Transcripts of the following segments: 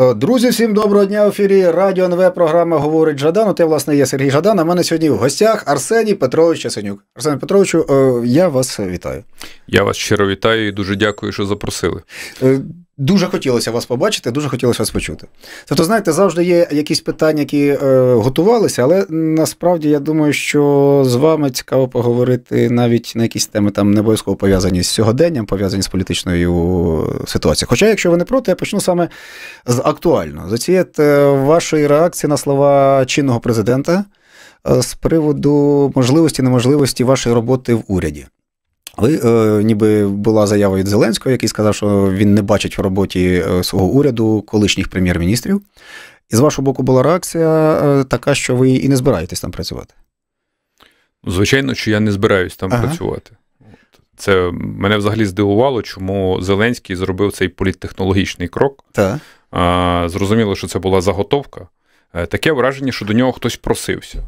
Е, друзі, всім доброго дня в ефірі Радіо НВ програма говорить Жадан. Ти власне, є Сергій Жадан. а в мене сьогодні в гостях Арсеній Петрович Ясенюк. Арсеній Петровичу, е, я вас е, вітаю. Я вас щиро вітаю і дуже дякую, що запросили. Дуже хотілося вас побачити, дуже хотілося вас почути. Тобто, знаєте, завжди є якісь питання, які е, готувалися, але насправді я думаю, що з вами цікаво поговорити навіть на якісь теми там не обов'язково пов'язані з сьогоденням, пов'язані з політичною е, ситуацією. Хоча, якщо ви не проти, я почну саме з актуального. цієї е, вашої реакції на слова чинного президента е, з приводу можливості неможливості вашої роботи в уряді. Але е, ніби була заява від Зеленського, який сказав, що він не бачить в роботі е, свого уряду колишніх прем'єр-міністрів. І з вашого боку була реакція е, така, що ви і не збираєтесь там працювати. Ну, звичайно, що я не збираюсь там ага. працювати. Це мене взагалі здивувало, чому Зеленський зробив цей політтехнологічний крок. Так. Зрозуміло, що це була заготовка. Е, таке враження, що до нього хтось просився.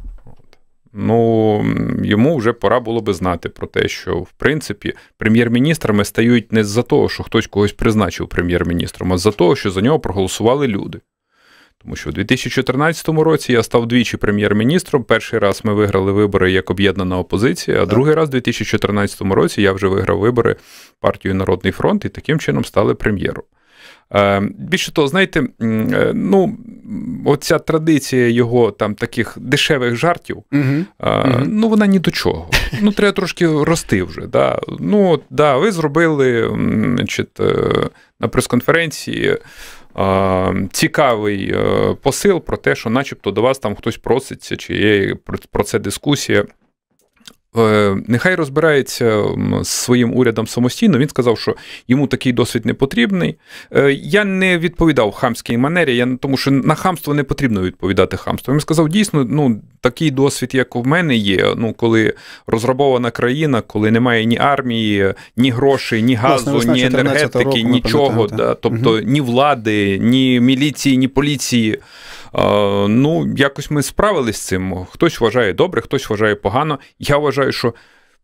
Ну йому вже пора було би знати про те, що в принципі прем'єр-міністрами стають не з-за того, що хтось когось призначив прем'єр-міністром, а за того, що за нього проголосували люди. Тому що в 2014 році я став двічі прем'єр-міністром. Перший раз ми виграли вибори як об'єднана опозиція, а так. другий раз, в 2014 році, я вже виграв вибори партію Народний фронт і таким чином стали прем'єром. Е, більше того, знаєте, е, ну, оця традиція його там таких дешевих жартів, угу. ну вона ні до чого. Ну, треба трошки рости вже. Да. Ну, да, ви зробили значить, на прес-конференції. Цікавий посил про те, що, начебто, до вас там хтось проситься, чи є про це дискусія. Е, нехай розбирається з своїм урядом самостійно. Він сказав, що йому такий досвід не потрібний. Е, я не відповідав хамській манері, я тому що на хамство не потрібно відповідати хамством. Він сказав, дійсно, ну такий досвід, як у мене є. Ну коли розрабована країна, коли немає ні армії, ні грошей, ні газу, Власне, ні енергетики, року, нічого, да, тобто угу. ні влади, ні міліції, ні поліції. Ну, якось ми справились з цим. Хтось вважає добре, хтось вважає погано. Я вважаю, що.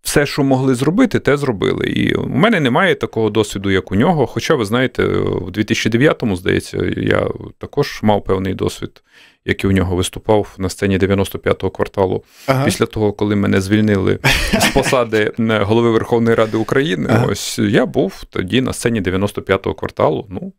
Все, що могли зробити, те зробили. І у мене немає такого досвіду, як у нього. Хоча, ви знаєте, в 2009-му, здається, я також мав певний досвід, як і у нього виступав на сцені 95-го кварталу ага. після того, коли мене звільнили з посади е, голови Верховної Ради України. Ага. Ось я був тоді на сцені 95-го кварталу. Ну,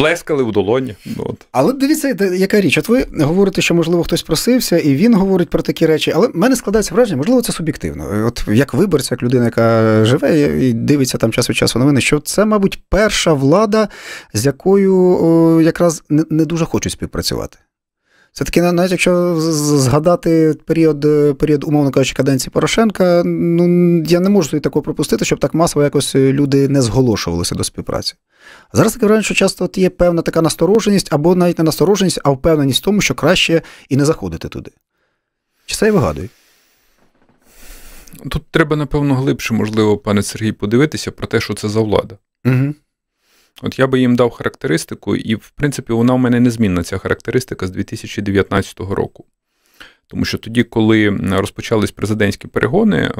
плескали у долоні. от. Але дивіться, яка річ. От ви говорите, що, можливо, хтось просився, і він говорить про такі речі, але в мене складається враження, можливо, це суб'єктивно. От як виборця, як людина, яка живе і дивиться там час від часу новини, що це, мабуть, перша влада, з якою о, якраз не, не дуже хочуть співпрацювати. Це таки, навіть якщо згадати період, е, період, умовно кажучи, каденції Порошенка, ну я не можу собі такого пропустити, щоб так масово якось люди не зголошувалися до співпраці. Зараз таке враження, що часто от є певна така настороженість, або навіть не настороженість, а впевненість в тому, що краще і не заходити туди. Чи це я вигадую? Тут треба, напевно, глибше, можливо, пане Сергій, подивитися про те, що це за влада. Угу. От я би їм дав характеристику, і, в принципі, вона в мене незмінна, ця характеристика з 2019 року. Тому що тоді, коли розпочались президентські перегони, е,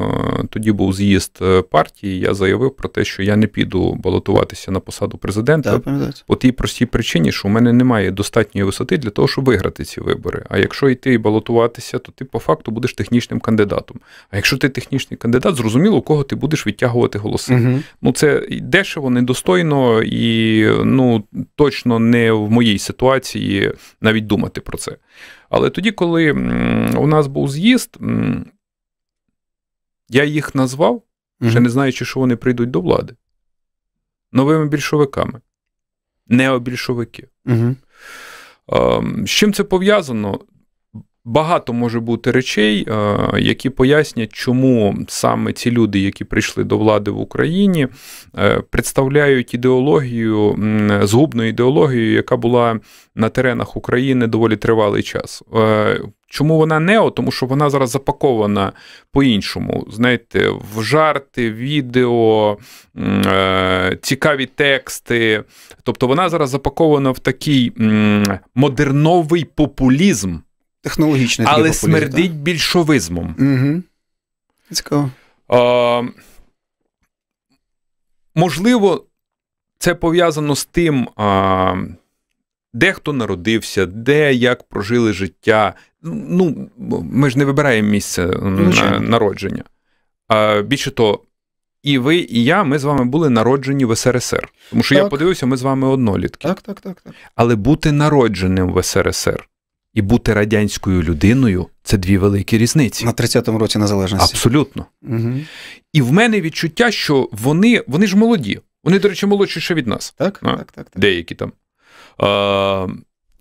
тоді був з'їзд е, партії. Я заявив про те, що я не піду балотуватися на посаду президента да, по тій простій причині, що у мене немає достатньої висоти для того, щоб виграти ці вибори. А якщо йти і балотуватися, то ти по факту будеш технічним кандидатом. А якщо ти технічний кандидат, зрозуміло, у кого ти будеш відтягувати голоси. Угу. Ну це дешево, недостойно і ну точно не в моїй ситуації навіть думати про це. Але тоді, коли у нас був з'їзд, я їх назвав, ще не знаючи, що вони прийдуть до влади, новими більшовиками, необільшовики. Угу. З чим це пов'язано? багато може бути речей, е, які пояснять, чому саме ці люди, які прийшли до влади в Україні, е, представляють ідеологію, згубну ідеологію, яка була на теренах України доволі тривалий час. Е, чому вона нео? Тому що вона зараз запакована по-іншому. Знаєте, в жарти, відео, цікаві тексти. Тобто вона зараз запакована в такий модерновий популізм технологічний Але популізм, смердить так. більшовизмом. Угу. Цікаво. можливо, це пов'язано з тим, а, де хто народився, де як прожили життя. Ну, Ми ж не вибираємо місце ну, на, народження. А, Більше того, і ви, і я, ми з вами були народжені в СРСР. Тому що так. я подивився, ми з вами однолітки. Так, так, так, так. Але бути народженим в СРСР і бути радянською людиною це дві великі різниці. На 30-му році незалежності. Абсолютно. Угу. І в мене відчуття, що вони вони ж молоді. Вони, до речі, молодші ще від нас. Так, а? так, так, так. Деякі там. А,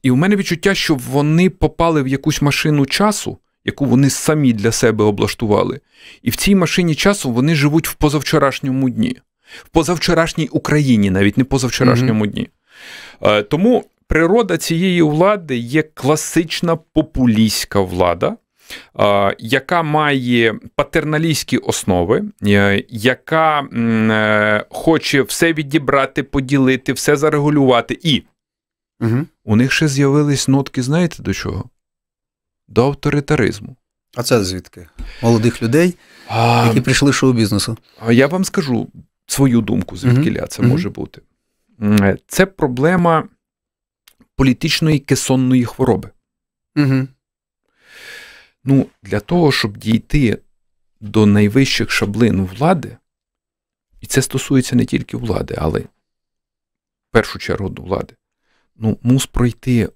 І в мене відчуття, що вони попали в якусь машину часу. Яку вони самі для себе облаштували. І в цій машині часу вони живуть в позавчорашньому дні, в позавчорашній Україні, навіть не позавчорашньому mm-hmm. дні. Е, тому природа цієї влади є класична популістська влада. Яка має патерналістські основи, е, яка е, хоче все відібрати, поділити, все зарегулювати, і угу. у них ще з'явились нотки, знаєте до чого? До авторитаризму. А це звідки? Молодих людей, які а, прийшли шоу бізнесу? Я вам скажу свою думку, звідки угу. ля це угу. може бути. Е, це проблема політичної кесонної хвороби. Угу. Ну, Для того, щоб дійти до найвищих шаблин влади, і це стосується не тільки влади, але в першу чергу до влади, ну, мус пройти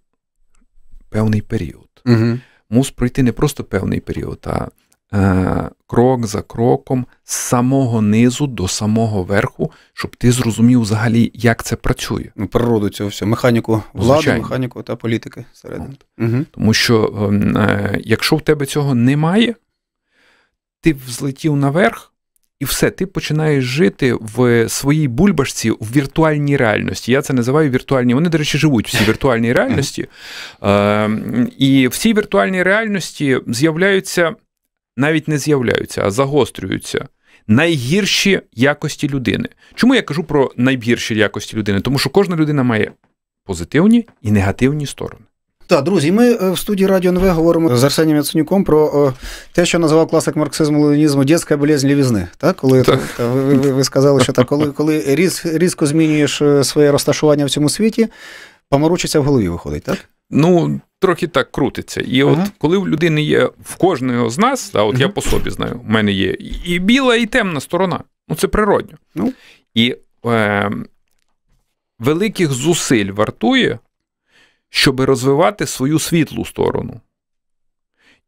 певний період. Угу. Мус пройти не просто певний період, а е, крок за кроком, з самого низу до самого верху, щоб ти зрозумів взагалі, як це працює. Ну, природу цього всього, механіку влади, Звичайно. механіку та політики всередині. Угу. Тому що ем, е, якщо в тебе цього немає, ти взлетів наверх. І все, ти починаєш жити в своїй бульбашці в віртуальній реальності. Я це називаю віртуальні. Вони, до речі, живуть всі віртуальній реальності. Е, І в цій віртуальній реальності з'являються навіть не з'являються, а загострюються. Найгірші якості людини. Чому я кажу про найгірші якості людини? Тому що кожна людина має позитивні і негативні сторони. Так, друзі, ми е, в студії Радіо НВ говоримо з Арсенієм Яценюком про е, те, що називав класик марксизму ленінізму дітська болезнь лівізни. Так, коли так. Та, ви, ви сказали, що так, коли коли різ, різко змінюєш е, своє розташування в цьому світі, Поморочиться в голові виходить, так? Ну, трохи так крутиться. І ага. от коли в людини є в кожного з нас, а от ага. я по собі знаю, в мене є і біла, і темна сторона. Ну, це природньо. Ну. І е, великих зусиль вартує, щоб розвивати свою світлу сторону.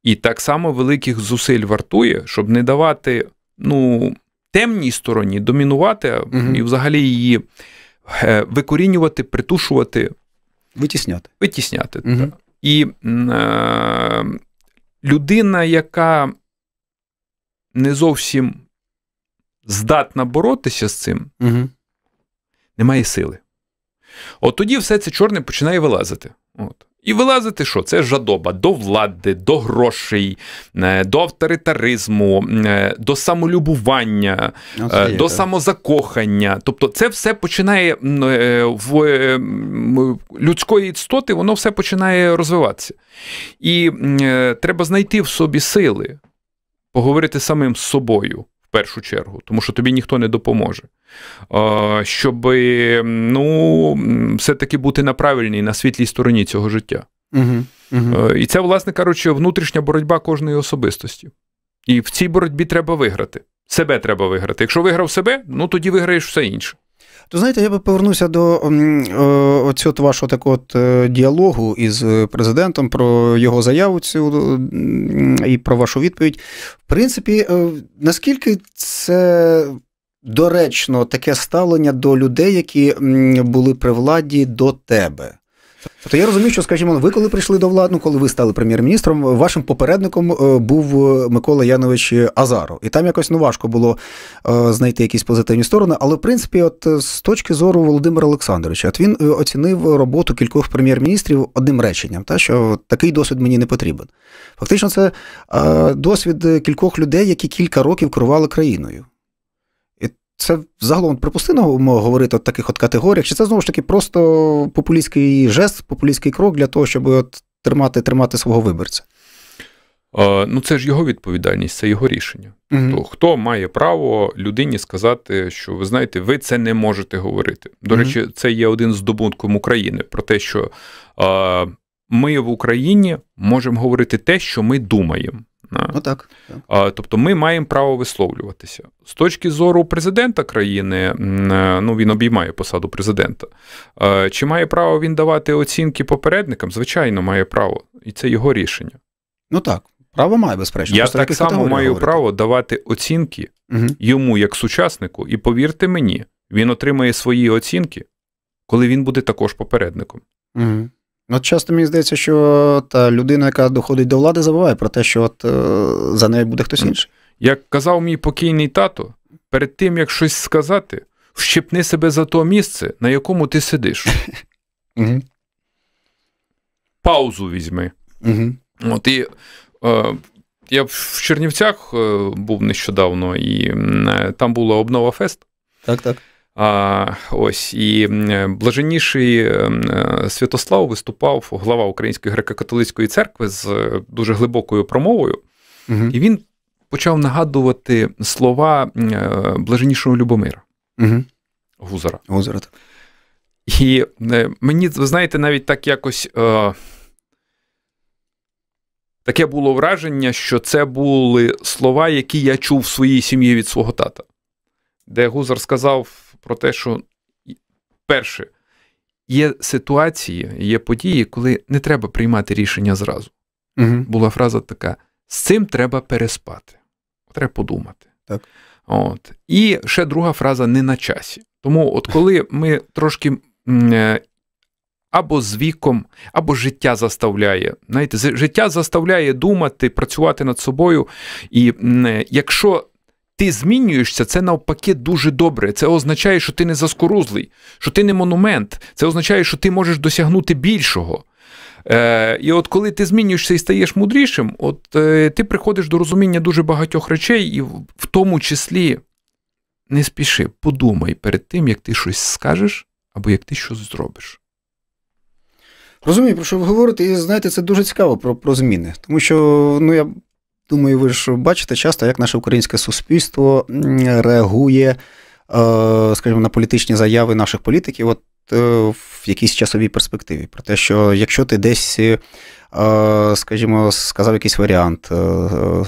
І так само великих зусиль вартує, щоб не давати ну, темній стороні домінувати угу. і взагалі її е, викорінювати, притушувати. Витісняти. Витісняти. Угу. Так. І е, людина, яка не зовсім здатна боротися з цим, угу. не має сили. От тоді все це чорне починає вилазити. От. І вилазити, що це жадоба до влади, до грошей, е, до авторитаризму, е, до самолюбування, е, ну, це до самозакохання. Тобто, це все починає в людської істоти, воно все починає розвиватися. І треба знайти в собі сили, поговорити самим з собою першу чергу, тому що тобі ніхто не допоможе. Щоб ну, все-таки бути на правильній, на світлій стороні цього життя. Угу, угу. І це, власне кажучи, внутрішня боротьба кожної особистості. І в цій боротьбі треба виграти. Себе треба виграти. Якщо виграв себе, ну тоді виграєш все інше. То знаєте, я би повернувся до е, оцього вашого так от е, діалогу із е, президентом про його заяву цю і про вашу відповідь. В принципі, наскільки це. Доречно таке ставлення до людей, які були при владі до тебе. Тобто я розумію, що, скажімо, ви коли прийшли до влади, ну, коли ви стали прем'єр-міністром, вашим попередником е, був е, Микола Янович Азаро, І там якось ну, важко було е, знайти якісь позитивні сторони. Але в принципі, от з точки зору Володимира Олександровича, от він оцінив роботу кількох прем'єр-міністрів одним реченням, та що такий досвід мені не потрібен. Фактично, це досвід кількох людей, які кілька років керували країною це загалом припустимо говорити о таких от категоріях? Чи це знову ж таки просто популістський жест, популістський крок для того, щоб от тримати тримати свого виборця? Ну, це ж його відповідальність, це його рішення. Угу. То тобто, хто має право людині сказати, що ви знаєте, ви це не можете говорити? До угу. речі, це є один з здобутком України про те, що е, ми в Україні можемо говорити те, що ми думаємо. Ну, так. Тобто ми маємо право висловлюватися. З точки зору президента країни, е, ну він обіймає посаду президента. Чи має право він давати оцінки попередникам? Звичайно, має право, і це його рішення. Ну так, право має безпечно, Я Просто так само маю говорити. право давати оцінки угу. йому як сучаснику, і повірте мені, він отримає свої оцінки, коли він буде також попередником. Угу. От часто мені здається, що та людина, яка доходить до влади, забуває про те, що от е, за нею буде хтось інший. Як казав мій покійний тато, перед тим, як щось сказати, вщепни себе за то місце, на якому ти сидиш. Паузу візьми. От і е, я в Чернівцях е, був нещодавно, і там була обнова фест. Так, так. Ось і блаженніший ем, е, Святослав виступав глава Української греко-католицької церкви з е, дуже глибокою промовою, угу. і він почав нагадувати слова е, блаженнішого Любомира угу. Гузара. Гузара. І мені, ви знаєте, навіть так якось е, таке було враження, що це були слова, які я чув в своїй сім'ї від свого тата, де Гузар сказав про те, що перше, є ситуації, є події, коли не треба приймати рішення зразу. Угу. Була фраза така: з цим треба переспати, треба подумати. Так. От. І ще друга фраза не на часі. Тому, от коли ми трошки е, або з віком, або життя заставляє. Знаєте, життя заставляє думати, працювати над собою. І е, якщо ти змінюєшся, це навпаки дуже добре. Це означає, що ти не заскорузлий, що ти не монумент. Це означає, що ти можеш досягнути більшого. Е, І от коли ти змінюєшся і стаєш мудрішим, от е, ти приходиш до розуміння дуже багатьох речей, і в тому числі не спіши, подумай перед тим, як ти щось скажеш або як ти щось зробиш. Розумію, про що ви говорите, і знаєте, це дуже цікаво про про зміни. Тому що ну я Думаю, ви ж бачите часто, як наше українське суспільство реагує, е, скажімо, на політичні заяви наших політиків, от е, в якійсь часовій перспективі. Про те, що якщо ти десь, е, скажімо, сказав якийсь варіант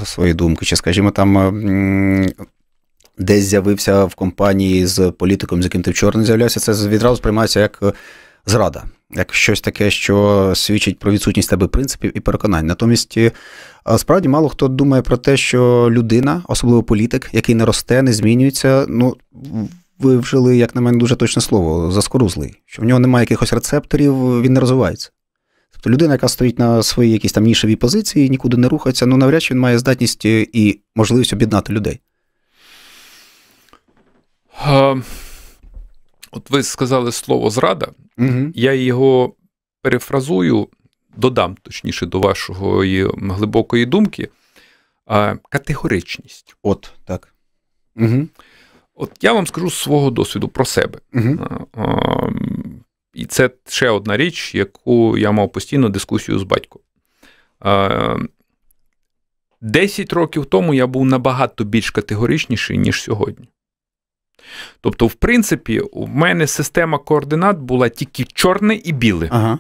своєї думки, чи, скажімо, там десь з'явився в компанії з політиком, з яким ти вчора не з'являвся, це відразу сприймається як зрада, як щось таке, що свідчить про відсутність тебе принципів і переконань. Натомість, е, справді, мало хто думає про те, що людина, особливо політик, який не росте, не змінюється, ну. Ви вжили, як на мене, дуже точне слово, заскорузлий, що в нього немає якихось рецепторів, він не розвивається. Тобто людина, яка стоїть на своїй якійсь там нішевій позиції, нікуди не рухається, ну навряд чи він має здатність і можливість об'єднати людей. Ем, От ви сказали слово зрада, угу. я його перефразую, додам точніше до вашого глибокої думки. Категоричність. От так. Угу. От я вам скажу з свого досвіду про себе. Угу. І це ще одна річ, яку я мав постійно дискусію з батьком. Десять років тому я був набагато більш категоричніший, ніж сьогодні. Тобто, в принципі, у мене система координат була тільки чорне і біле. Ага.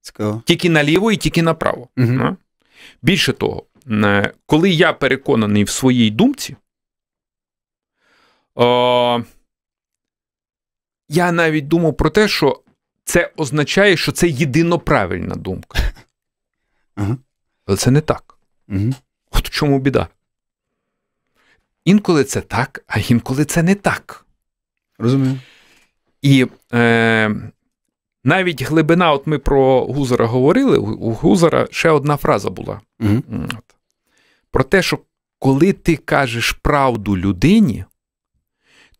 Цікаво. Тільки наліво і тільки направо. Угу. Більше того, е, коли я переконаний в своїй думці, о, я навіть думав про те, що це означає, що це єдино правильна думка. Ага. Але це не так. Угу. От в чому біда? Інколи це так, а інколи це не так. Розумію. І е, навіть глибина, от ми про Гузера говорили, у Гузера ще одна фраза була угу. От. про те, що коли ти кажеш правду людині,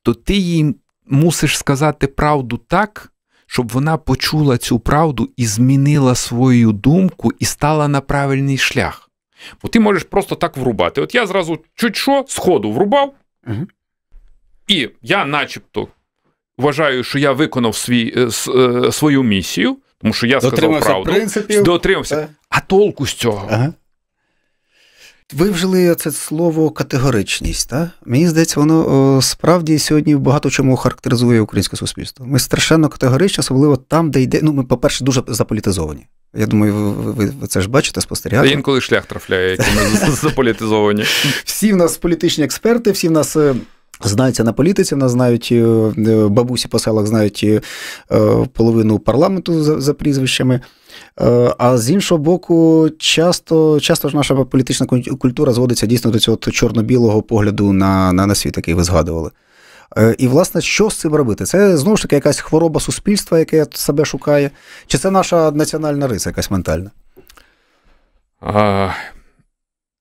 то ти їй мусиш сказати правду так, щоб вона почула цю правду і змінила свою думку і стала на правильний шлях. Бо ти можеш просто так врубати. От я зразу чуть що з ходу врубав, угу. і я начебто вважаю, що я виконав свій, е, е, свою місію, тому що я сказав правду, принципів. дотримався. Е. А толку з цього. Ага. Ви вжили це слово категоричність. Та? Мені здається, воно справді сьогодні багато чому характеризує українське суспільство. Ми страшенно категоричні, особливо там, де йде. Ну, ми, по-перше, дуже заполітизовані. Я думаю, ви, ви це ж бачите, спостерігаєте. Та інколи шлях трафляє, які ми заполітизовані. Всі в нас політичні експерти, всі в нас. Е, знаються на політиці, в нас знають е, е, бабусі по селах знають половину парламенту за, за прізвищами. Е, а з іншого боку, часто часто ж наша політична культура зводиться дійсно до цього чорно-білого погляду на, на, на світ, який ви згадували. Е, і, власне, що з цим робити? Це знову ж таки якась хвороба суспільства, яке себе шукає, чи це наша національна риса якась ментальна? А,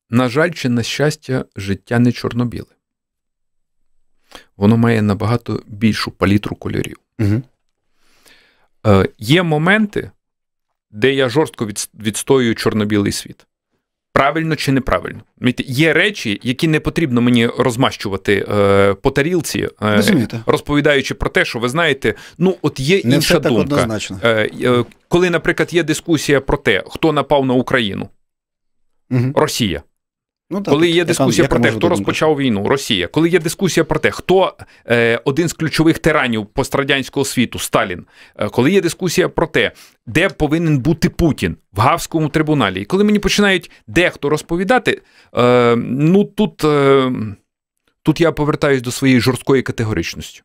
На жаль, чи на щастя, життя не чорно-біле. Воно має набагато більшу палітру кольорів. Угу. Е, Є моменти, де я жорстко відстоюю чорно-білий світ. Правильно чи неправильно? Є речі, які не потрібно мені розмащувати е, по тарілці, е, розповідаючи про те, що ви знаєте, ну от є не інша все думка. Так е, е, коли, наприклад, є дискусія про те, хто напав на Україну, угу. Росія. Ну, так, Коли є дискусія яка, про те, хто розпочав війну, Росія, коли є дискусія про те, хто е, один з ключових тиранів пострадянського світу, Сталін, е, коли є дискусія про те, де повинен бути Путін в Гавському трибуналі, і коли мені починають дехто розповідати, е, ну тут, е, тут я повертаюсь до своєї жорсткої категоричності.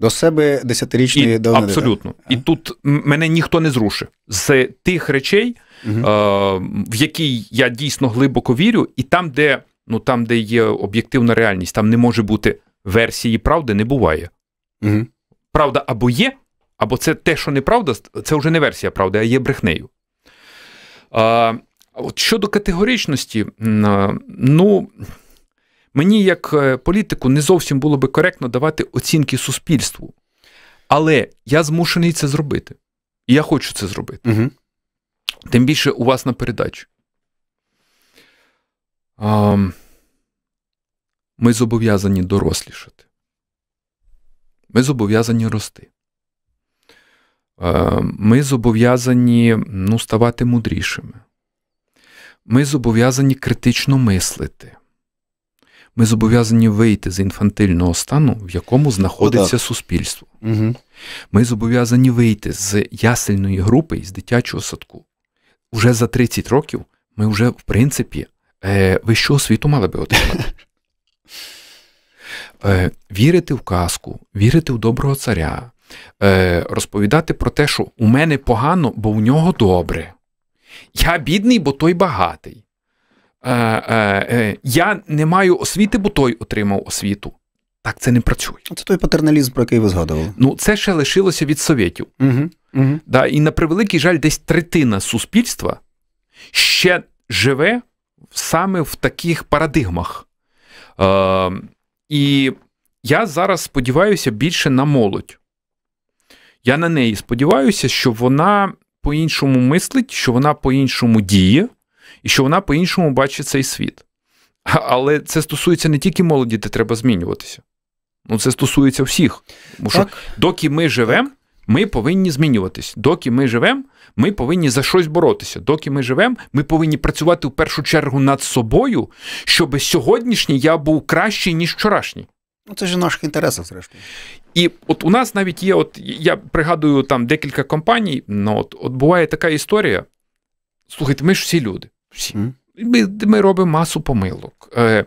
До себе десятирічної давнини. Абсолютно. Так? І тут мене ніхто не зрушив з тих речей, угу. е, в які я дійсно глибоко вірю, і там, де ну там, де є об'єктивна реальність, там не може бути версії правди, не буває. Угу. Правда або є, або це те, що неправда, це вже не версія правди, а є брехнею. Е, от щодо категоричності, е, ну. Мені, як е, політику, не зовсім було би коректно давати оцінки суспільству, але я змушений це зробити. І я хочу це зробити. Угу. Тим більше у вас на передачі. Ми зобов'язані дорослішати. Ми зобов'язані рости. Е, ми зобов'язані ну, ставати мудрішими. Ми зобов'язані критично мислити ми зобов'язані вийти з інфантильного стану, в якому знаходиться О, суспільство. Угу. Ми зобов'язані вийти з ясельної групи з дитячого садку. Уже за 30 років ми вже, в принципі, е, вищу освіту мали би отримати. Е, Вірити в казку, вірити в доброго царя, е, розповідати про те, що у мене погано, бо у нього добре. Я бідний, бо той багатий. Е, е, е, я не маю освіти, бо той отримав освіту. Так це не працює. Це той патерналізм, про який ви згадували. Ну, це ще лишилося від совєтів. Угу, угу. Да, І на превеликий жаль, десь третина суспільства ще живе саме в таких парадигмах. Е, І я зараз сподіваюся більше на молодь. Я на неї сподіваюся, що вона по-іншому мислить, що вона по-іншому діє, і що вона по-іншому бачить цей світ. Але це стосується не тільки молоді, де треба змінюватися. Ну, Це стосується всіх. Тому що так. доки ми живемо, ми повинні змінюватися. Доки ми живемо, ми повинні за щось боротися. Доки ми живемо, ми повинні працювати в першу чергу над собою, щоб сьогоднішній я був кращий, ніж вчорашній. Ну, це ж в наших інтересах, зрештою. І от у нас навіть є, от я пригадую там декілька компаній, ну, от, от буває така історія. Слухайте, ми ж всі люди. Всім. Ми, ми робимо масу помилок. Е,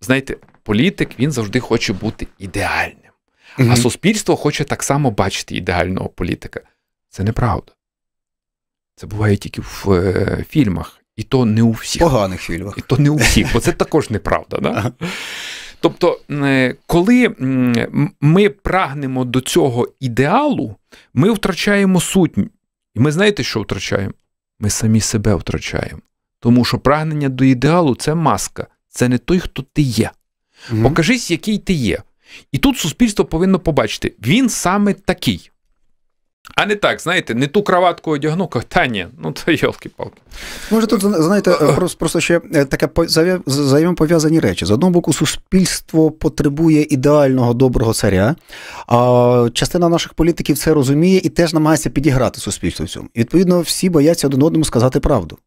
Знаєте, політик він завжди хоче бути ідеальним. Mm-hmm. А суспільство хоче так само бачити ідеального політика. Це неправда. Це буває тільки в е, фільмах. І то не у всіх. Поганих фільмах. І то не у всіх, бо це також неправда. Да? Тобто, е, коли ми прагнемо до цього ідеалу, ми втрачаємо суть. І ми знаєте, що втрачаємо? Ми самі себе втрачаємо. Тому що прагнення до ідеалу це маска, це не той, хто ти є. Угу. Покажись, який ти є. І тут суспільство повинно побачити, він саме такий. А не так, знаєте, не ту краватку одягну, та ні, ну то йолки палки Може, тут знаєте, просто, просто ще е, таке взаємопов'язані речі. З одного боку, суспільство потребує ідеального доброго царя, а частина наших політиків це розуміє і теж намагається підіграти суспільство в цьому. І, Відповідно, всі бояться один одному сказати правду.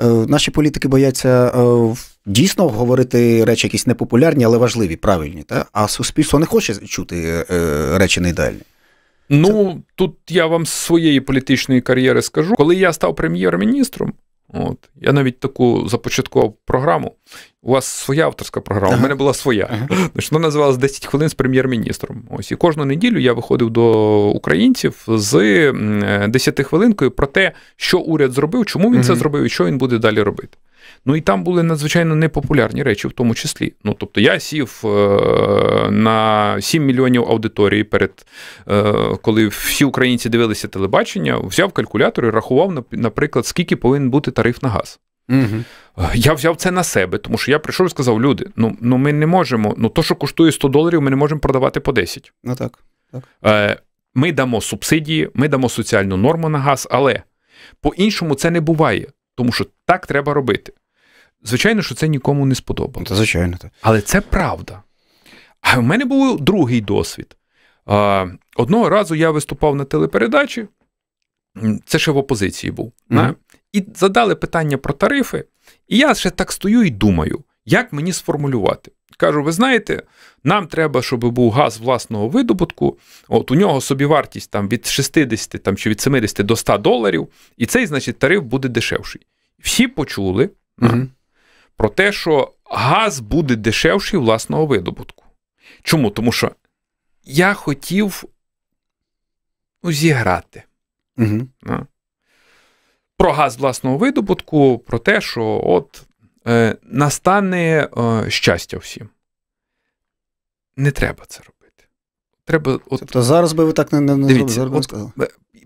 Е, наші політики бояться е, дійсно говорити речі, якісь непопулярні, але важливі, правильні. Та? А суспільство не хоче чути е, речі не Ну тут я вам з своєї політичної кар'єри скажу, коли я став прем'єр-міністром, От. Я навіть таку започаткував програму. У вас своя авторська програма, у мене була своя. Ага. Вона називалась 10 хвилин з прем'єр-міністром. Ось і кожну неділю я виходив до українців з 10 е, хвилинкою про те, що уряд зробив, чому він це зробив і що він буде далі робити. Ну і там були надзвичайно непопулярні речі, в тому числі. Ну тобто, я сів е, на 7 мільйонів аудиторії перед е, коли всі українці дивилися телебачення, взяв калькулятор і рахував, наприклад, скільки повинен бути тариф на газ. Угу. Я взяв це на себе, тому що я прийшов і сказав: люди, ну ну ми не можемо. Ну то, що коштує 100 доларів, ми не можемо продавати по 10. Ну так. так. Ми дамо субсидії, ми дамо соціальну норму на газ, але по-іншому це не буває тому що так треба робити. Звичайно, що це нікому не сподобалося. Та, звичайно, так. Але це правда. А в мене був другий досвід. Одного разу я виступав на телепередачі, це ще в опозиції був. Mm-hmm. І задали питання про тарифи. І я ще так стою і думаю, як мені сформулювати. Кажу, ви знаєте, нам треба, щоб був газ власного видобутку. От у нього собівартість там від 60 там, чи від 70 до 100 доларів, і цей, значить, тариф буде дешевший. Всі почули угу. про те, що газ буде дешевший власного видобутку. Чому? Тому що я хотів ну, зіграти. Угу. Про газ власного видобутку, про те, що от Е, настане е, щастя всім. Не треба це робити. Треба, от, Тобто зараз би ви так не не, не Дивіться, от, сказали.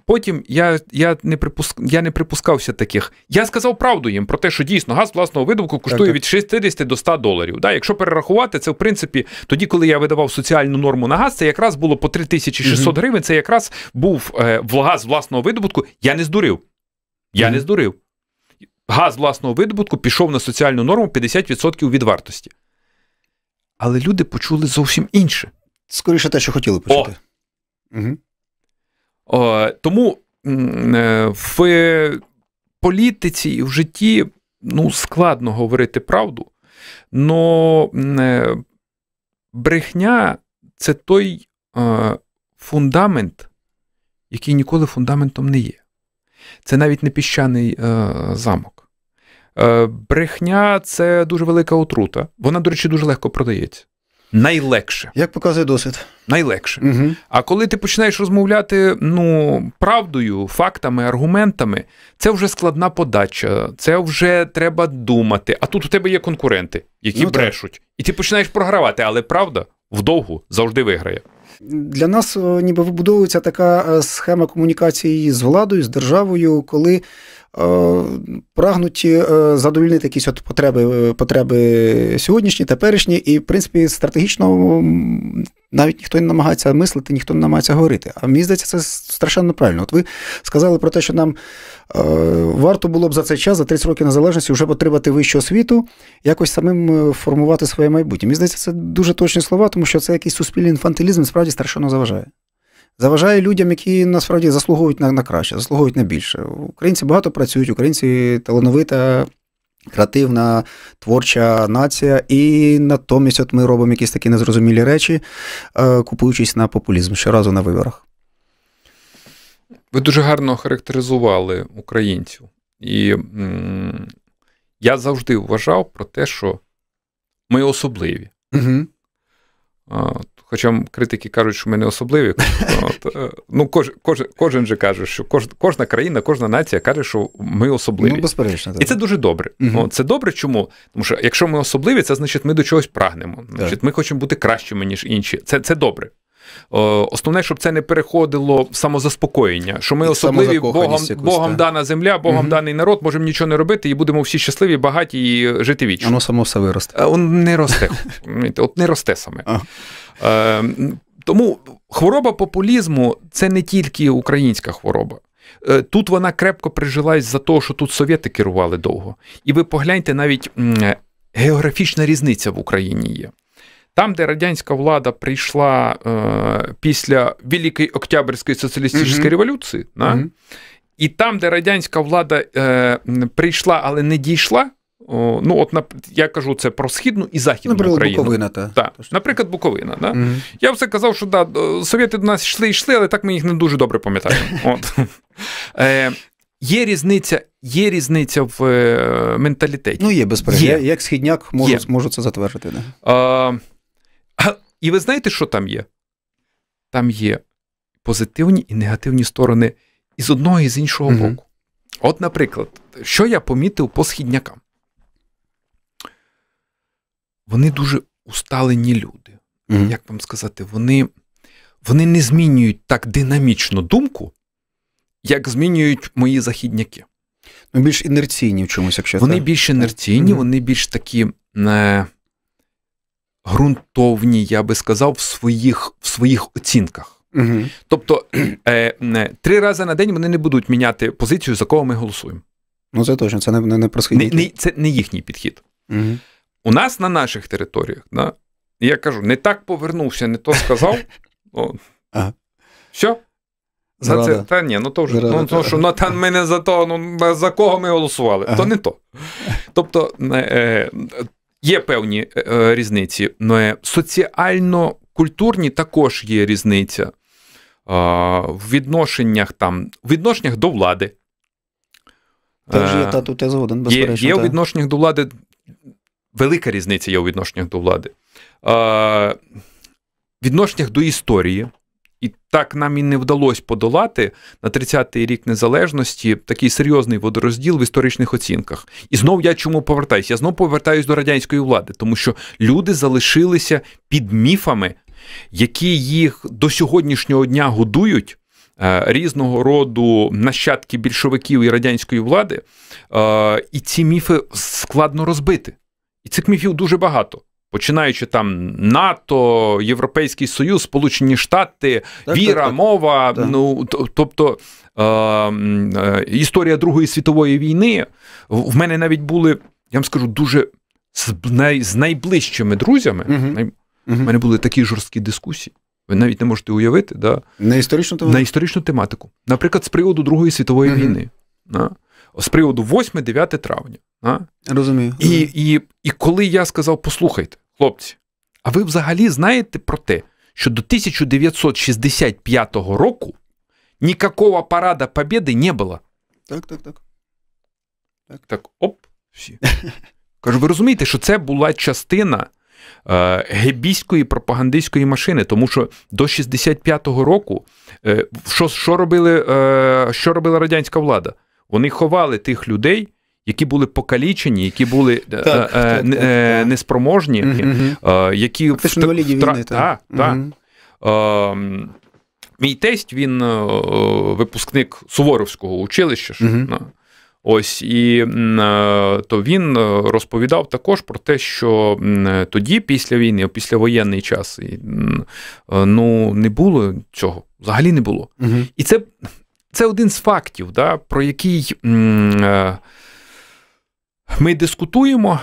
Потім я я, не припуск... я не припускався таких. Я сказав правду їм про те, що дійсно газ власного видобутку коштує від 60 до 100 доларів. Да? Якщо перерахувати, це в принципі тоді, коли я видавав соціальну норму на газ, це якраз було по 3600 угу. гривень. Це якраз був е, газ власного видобутку. Я не здурив. Я угу. не здурив газ власного видобутку пішов на соціальну норму 50% від вартості. Але люди почули зовсім інше. Скоріше те, що хотіли почути. О. Угу. О, Тому е, в політиці і в житті ну, складно говорити правду, але брехня це той е, фундамент, який ніколи фундаментом не є. Це навіть не піщаний е, замок. Е, Брехня це дуже велика отрута. Вона, до речі, дуже легко продається. Найлегше. Як показує досвід. Найлегше. Угу. А коли ти починаєш розмовляти ну, правдою, фактами, аргументами, це вже складна подача, це вже треба думати. А тут у тебе є конкуренти, які ну, брешуть. Так. І ти починаєш програвати, але правда вдовгу завжди виграє. Для нас е, ніби вибудовується така е, схема комунікації з владою, з державою, коли Е, прагнуть е, задовільнити якісь от потреби е, потреби сьогоднішні, теперішні, і, в принципі, стратегічно навіть ніхто не намагається мислити, ніхто не намагається говорити. А мені здається, це страшенно правильно. От ви сказали про те, що нам варто було б за цей час, за 30 років незалежності, вже отримати вищу освіту, якось самим формувати своє майбутнє. Мені здається, це дуже точні слова, тому що це якийсь суспільний інфантилізм справді страшенно заважає заважає людям, які насправді заслуговують на на краще, заслуговують на більше. Українці багато працюють, українці талановита, креативна, творча нація, і натомість от ми робимо якісь такі незрозумілі речі, е, купуючись на популізм щоразу на виборах. Ви дуже гарно характеризували українців. І м- я завжди вважав про те, що ми особливі. Угу. Хоча критики кажуть, що ми не особливі. От, е, ну, кож, кож, Кожен же каже, що кож, кожна країна, кожна нація каже, що ми особливі. Ну, безперечно. Так. І це дуже добре. Угу. це добре чому? Тому що якщо ми особливі, це значить ми до чогось прагнемо. Значить, Ми хочемо бути кращими, ніж інші. Це, Це добре. Основне, щоб це не переходило в самозаспокоєння, що ми особливі Богом Богом та. дана земля, Богом угу. даний народ, можемо нічого не робити і будемо всі щасливі, багаті і жити вічно. Воно само все виросте. А, е, не росте. От не росте саме. А. Е, Тому хвороба популізму це не тільки українська хвороба. Е, тут вона крепко прижилась за того, що тут совєти керували довго. І ви погляньте, навіть географічна різниця в Україні є. Там, де радянська влада прийшла е, після Великої Октябрьської соціалістичної угу. революції, да? угу. і там, де радянська влада е, прийшла, але не дійшла, ну от я кажу це про східну і західну Наприклад, Україну. Буковина, та. Да. Наприклад, Буковина. Да. Угу. Я все казав, що да, совєти до нас йшли йшли, але так ми їх не дуже добре пам'ятаємо. Е, є різниця є різниця в е, менталітеті. Ну, є безперечно. як східняк можу це затвердити. І ви знаєте, що там є? Там є позитивні і негативні сторони із одного, і з іншого боку. От, наприклад, що я помітив по східнякам? вони дуже усталені люди. Mm-hmm. Як вам сказати, вони вони не змінюють так динамічно думку, як змінюють мої західняки. Ну, більш інерційні в чомусь, якщо вони так? більш інерційні, mm-hmm. вони більш такі е, ґрунтовні, я би сказав, в своїх в своїх оцінках. Mm-hmm. Тобто е, е, три рази на день вони не будуть міняти позицію, за кого ми голосуємо. Ну, це точно, це не не, не про східні. Не, не, Це не їхній підхід. Угу. У нас на наших територіях, да, я кажу, не так повернувся, не то сказав. О. Ага. Все. За це, та ні, ну то вже Зрада. ну, то, що ну, та мене за то, ну за кого ми голосували, ага. то не то. Тобто е, є певні е, е різниці. Е, Соціально-культурні також є різниця в відношеннях там, в відношеннях до влади. Теж є, е, та, тут я згоден, безперечно. Є, є у відношеннях до влади велика різниця є у відношеннях до влади, е, відношеннях до історії. І так нам і не вдалося подолати на 30-й рік незалежності такий серйозний водорозділ в історичних оцінках. І знову я чому повертаюся? Я знову повертаюся до радянської влади, тому що люди залишилися під міфами, які їх до сьогоднішнього дня годують. Е, різного роду нащадки більшовиків і радянської влади, е, і ці міфи складно розбити. І цих міфів дуже багато. Починаючи там НАТО, Європейський Союз, Сполучені Штати, так, віра, так, так. мова. Ну тобто е, е, історія Другої світової війни в мене навіть були, я вам скажу, дуже з, най, з найближчими друзями. Угу. Най, угу. В мене були такі жорсткі дискусії. Ви навіть не можете уявити, да? на історичну тематику. На історичну тематику. Наприклад, з приводу Другої світової угу. війни, да? з приводу 8-9 травня. А? Розумію. І, і, І коли я сказав: послухайте, хлопці, а ви взагалі знаєте про те, що до 1965 року ніякого парада Побєди не було? Так, так, так. Так, так, оп, всі. Кажу, ви розумієте, що це була частина е, гебійської пропагандистської машини, тому що до 65-го року е, що що, робили, е, що робила радянська влада? Вони ховали тих людей, які були покалічені, які були неспроможні, які Фактично війни, ем, Мій тесть він е, випускник Суворовського училища. Ось і е, то він е, розповідав також про те, що тоді, після війни, післявоєнний час, ну не було цього, взагалі не було. Угу. І це це один з фактів, да, про який. М- ми дискутуємо,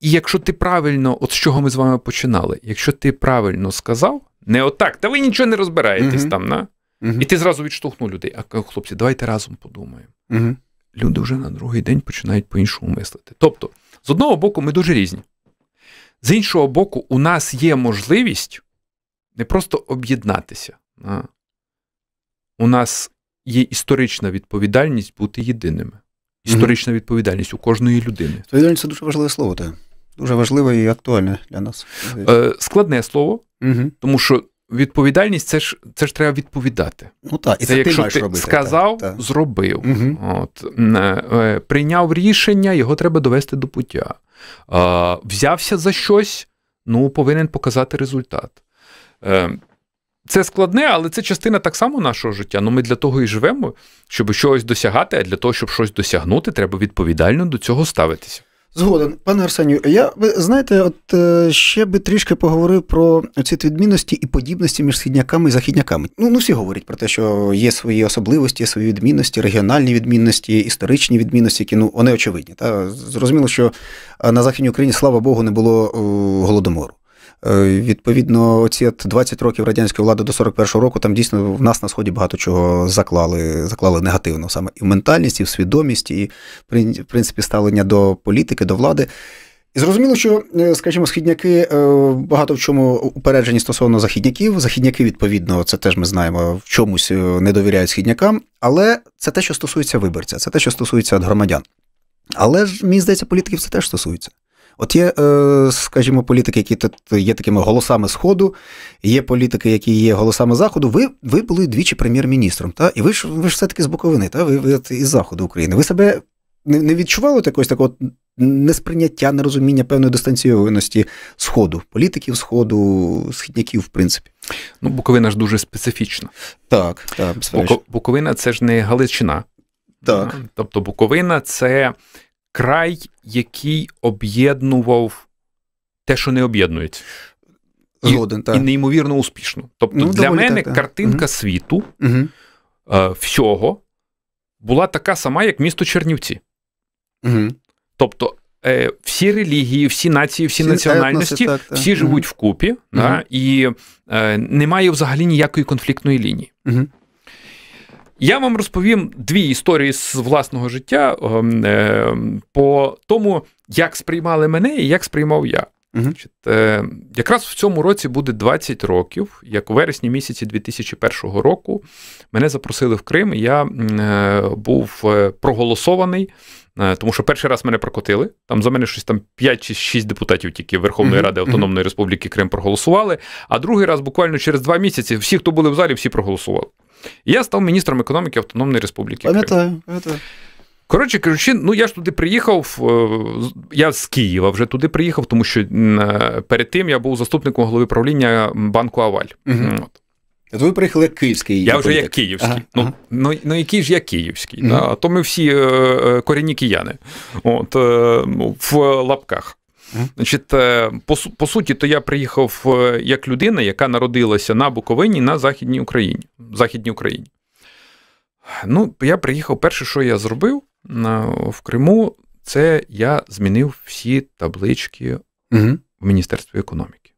і якщо ти правильно, от з чого ми з вами починали, якщо ти правильно сказав, не отак, та ви нічого не розбираєтесь угу. там, на? Угу. і ти зразу відштовхнув людей. А хлопці, давайте разом подумаємо. Угу. Люди вже на другий день починають по-іншому мислити. Тобто, з одного боку, ми дуже різні. З іншого боку, у нас є можливість не просто об'єднатися. У нас є історична відповідальність бути єдиними. Історична відповідальність у кожної людини. Відповідальність це дуже важливе слово, так. Дуже важливе і актуальне для нас. Е, складне слово, тому що відповідальність це ж це ж треба відповідати. Ну так, і це, це якщо ти, маєш ти робити, сказав, та, та. зробив. Угу. От, е, е, Прийняв рішення, його треба довести до пуття. взявся за щось, ну повинен показати результат. Ем, це складне, але це частина так само нашого життя. Ну ми для того і живемо, щоб щось досягати, а для того, щоб щось досягнути, треба відповідально до цього ставитися. Згоден, пане Арсенію, я ви знаєте, от е, ще би трішки поговорив про ці відмінності і подібності між східняками і західняками. Ну ну всі говорять про те, що є свої особливості, свої відмінності, регіональні відмінності, історичні відмінності, які ну вони очевидні. Та зрозуміло, що е, на західній Україні слава Богу не було е, голодомору. Е, відповідно, оці 20 років радянської влади до 41-го року там дійсно в нас на сході багато чого заклали, заклали негативно саме і в ментальність, і в свідомість, і в принципі ставлення до політики, до влади. І зрозуміло, що, е, скажімо, східняки е, багато в чому упереджені стосовно західняків. Західняки, відповідно, це теж ми знаємо, в чомусь не довіряють східнякам, але це те, що стосується виборця, це те, що стосується громадян. Але ж мені здається, політиків це теж стосується. От є, е, скажімо, політики, які тут є такими голосами Сходу, є політики, які є голосами Заходу. Ви ви були двічі прем'єр-міністром, та? і ви ж ви ж все-таки з Буковини, та? ви, ви із Заходу України. Ви себе не, не відчували якогось такого несприйняття, нерозуміння певної дистанційованості Сходу, політиків Сходу, східняків, в принципі? Ну, Буковина ж дуже специфічна. Так, так. Буковина це ж не Галичина. Так. Тобто Буковина це край, який об'єднував те, що не об'єднується. Згоден, і, і неймовірно успішно. Тобто ну, для мене так, картинка угу. світу угу. Е, всього була така сама, як місто Чернівці. Угу. Тобто, е, всі релігії, всі нації, всі, всі національності, етноси, так, всі живуть вкупі, да, і е, немає взагалі ніякої конфліктної лінії. Я вам розповім дві історії з власного життя ем, е, по тому, як сприймали мене і як сприймав я. Угу. Якраз в цьому році буде 20 років, як у вересні місяці 2001 року мене запросили в Крим. Я е, був проголосований, тому що перший раз мене прокотили. Там за мене щось там 5 чи 6 депутатів тільки Верховної Ради Автономної Республіки Крим проголосували. А другий раз буквально через два місяці всі, хто були в залі, всі проголосували я став міністром економіки Автономної Республіки. Пам'ятаю, пам'ятаю. Коротше кажучи, ну я ж туди приїхав. Е, я з Києва вже туди приїхав, тому що е, перед тим я був заступником голови правління банку Аваль. Угу. От. От ви приїхали як київський. Я вже політик. як київський. Ага, ну, ага. ну ну, який ж я київський? Угу. Да? А то ми всі е, корінні кияни. От, ну, в лапках. Значить, е, по, по суті, то я приїхав е, як людина, яка народилася на Буковині на Західній Україні. Західній Україні. Ну, я приїхав. Перше, що я зробив в Криму, це я змінив всі таблички угу. в Міністерстві економіки.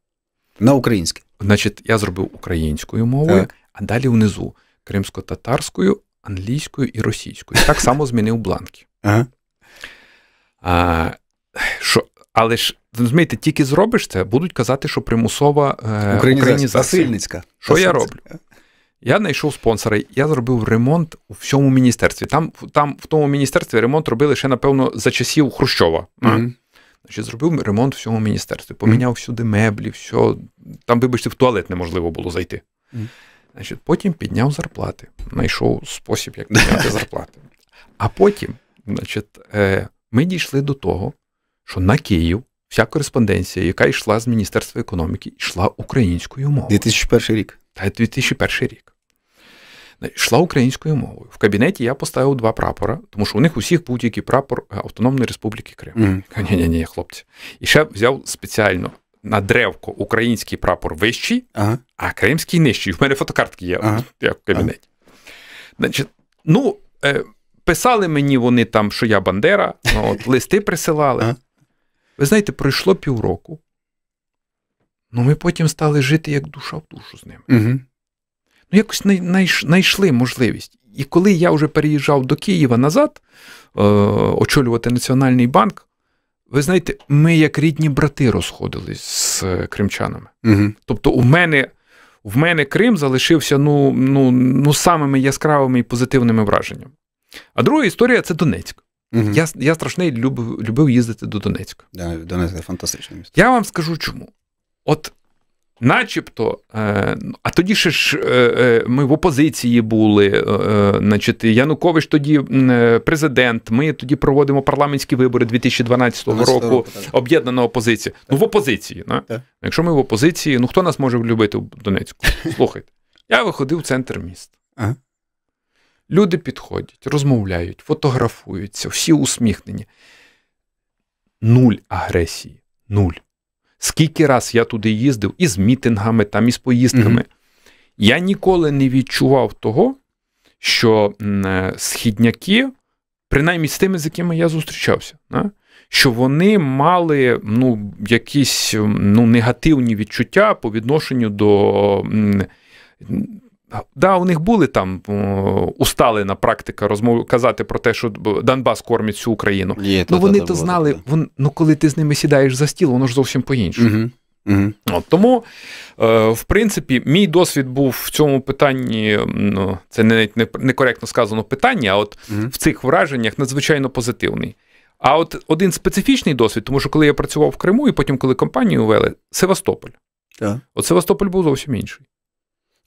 На українське. Значить, я зробив українською мовою, так. а далі внизу кримсько-татарською, англійською і російською. Так само змінив бланки. Ага. А, що, але ж розумієте, тільки зробиш це, будуть казати, що примусова е, українізація. Насильницька. Що Насильницька. я роблю? Я знайшов спонсора, я зробив ремонт у всьому міністерстві. Там там в тому міністерстві ремонт робили ще, напевно, за часів Хрущова. Mm-hmm. Значить, Зробив ремонт в всьому міністерстві. Поміняв mm-hmm. всюди меблі, все. там, вибачте, в туалет неможливо було зайти. Mm-hmm. Значить, Потім підняв зарплати, знайшов спосіб, як підняти зарплати. А потім, значить, е, ми дійшли до того, що на Київ вся кореспонденція, яка йшла з Міністерства економіки, йшла українською мовою. 2001 рік. Та 2001 рік. Йшла українською мовою. В кабінеті я поставив два прапора, тому що у них усіх будь-який прапор Автономної Республіки Крим. Mm. Ні, ні, ні, хлопці. І ще взяв спеціально на древко український прапор вищий, ага. а кримський нижчий. У мене фотокартки є ага. я в кабінеті. Значить, ну, е, Писали мені вони там, що я Бандера, ну, от, листи присилали. Ага. Ви знаєте, пройшло півроку, ну ми потім стали жити як душа в душу з ними. Угу. Ну, якось знайшли можливість. І коли я вже переїжджав до Києва назад е, очолювати Національний банк, ви знаєте, ми як рідні брати розходились з е, кримчанами. Угу. Тобто, у мене. В мене Крим залишився ну, ну, ну, самими яскравими і позитивними враженнями. А друга історія це Донецьк. Угу. Я я страшний любив любив їздити до Донецька. Да, Донецьк фантастичне місто. Я вам скажу чому. От начебто, е, а тоді ще ж е, е ми в опозиції були, е, е значить, Янукович тоді е, президент, ми тоді проводимо парламентські вибори 2012 року, об'єднана опозиція. Ну, в опозиції. Так. Так. Якщо ми в опозиції, ну хто нас може влюбити в Донецьку? Слухайте. Я виходив в центр міста. Ага. Люди підходять, розмовляють, фотографуються, всі усміхнені. Нуль агресії. Нуль. Скільки раз я туди їздив і з мітингами, там, і з поїздками. Я ніколи не відчував того, що е, східняки, принаймні з тими, з якими я зустрічався, що вони мали ну, якісь ну, негативні відчуття по відношенню до Да, у них були там усталена практика розмов казати про те, що Донбас кормить всю Україну. Є, ну вони то знали, вон, ну коли ти з ними сідаєш за стіл, воно ж зовсім по-іншому. Угу. Угу. От, Тому, е, в принципі, мій досвід був в цьому питанні, ну, це не, не, некоректно сказано питання, а от угу. в цих враженнях надзвичайно позитивний. А от один специфічний досвід, тому що коли я працював в Криму, і потім, коли компанію вели, Севастополь. Так. От Севастополь був зовсім інший.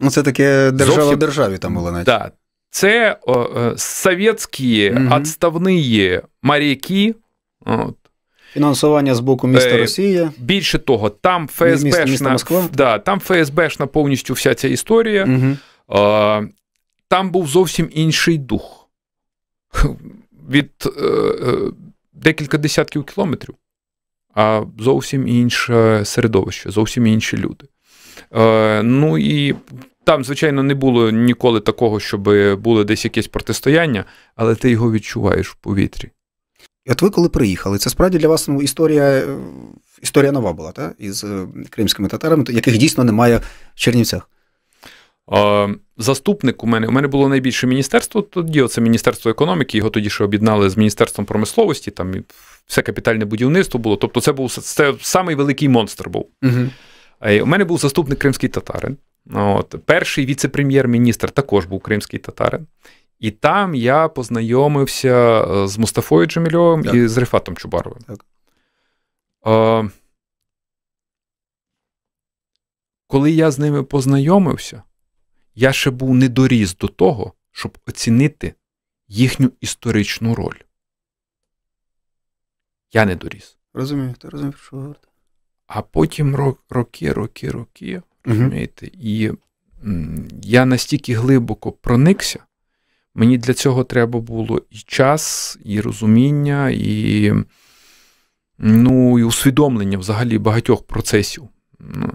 Ну, це таке держава Зовсім... державі там було навіть. Да. Це о, о, е, совєтські угу. відставні моряки. От. Фінансування з боку міста е, Росія. Більше того, там ФСБшна міста Москва. Да, там ФСБшна повністю вся ця історія. Угу. О, е, там був зовсім інший дух. Від е, декілька десятків кілометрів, а зовсім інше середовище, зовсім інші люди. Е, Ну і там, звичайно, не було ніколи такого, щоб було десь якесь протистояння, але ти його відчуваєш в повітрі. І От ви коли приїхали, це справді для вас ну, історія е, історія нова була, та? із е, кримськими татарами, яких дійсно немає в Чернівцях. Заступник у мене у мене було найбільше міністерство тоді, це Міністерство економіки, його тоді ще об'єднали з Міністерством промисловості, там все капітальне будівництво було. Тобто, це був це самий великий монстр був. Угу. У мене був заступник кримський татарин. От. Перший віце-прем'єр-міністр також був кримський татарин. І там я познайомився е, з Мустафою Джемільовим так. і з Рифатом Чубаровим. Так. Е, Коли я з ними познайомився, я ще був не доріс до того, щоб оцінити їхню історичну роль. Я не доріс. Розумію, ти розумієш, що говорити. А потім роки, роки, роки розумієте? І я настільки глибоко проникся, мені для цього треба було і час, і розуміння, і ну, і усвідомлення взагалі багатьох процесів. Ну,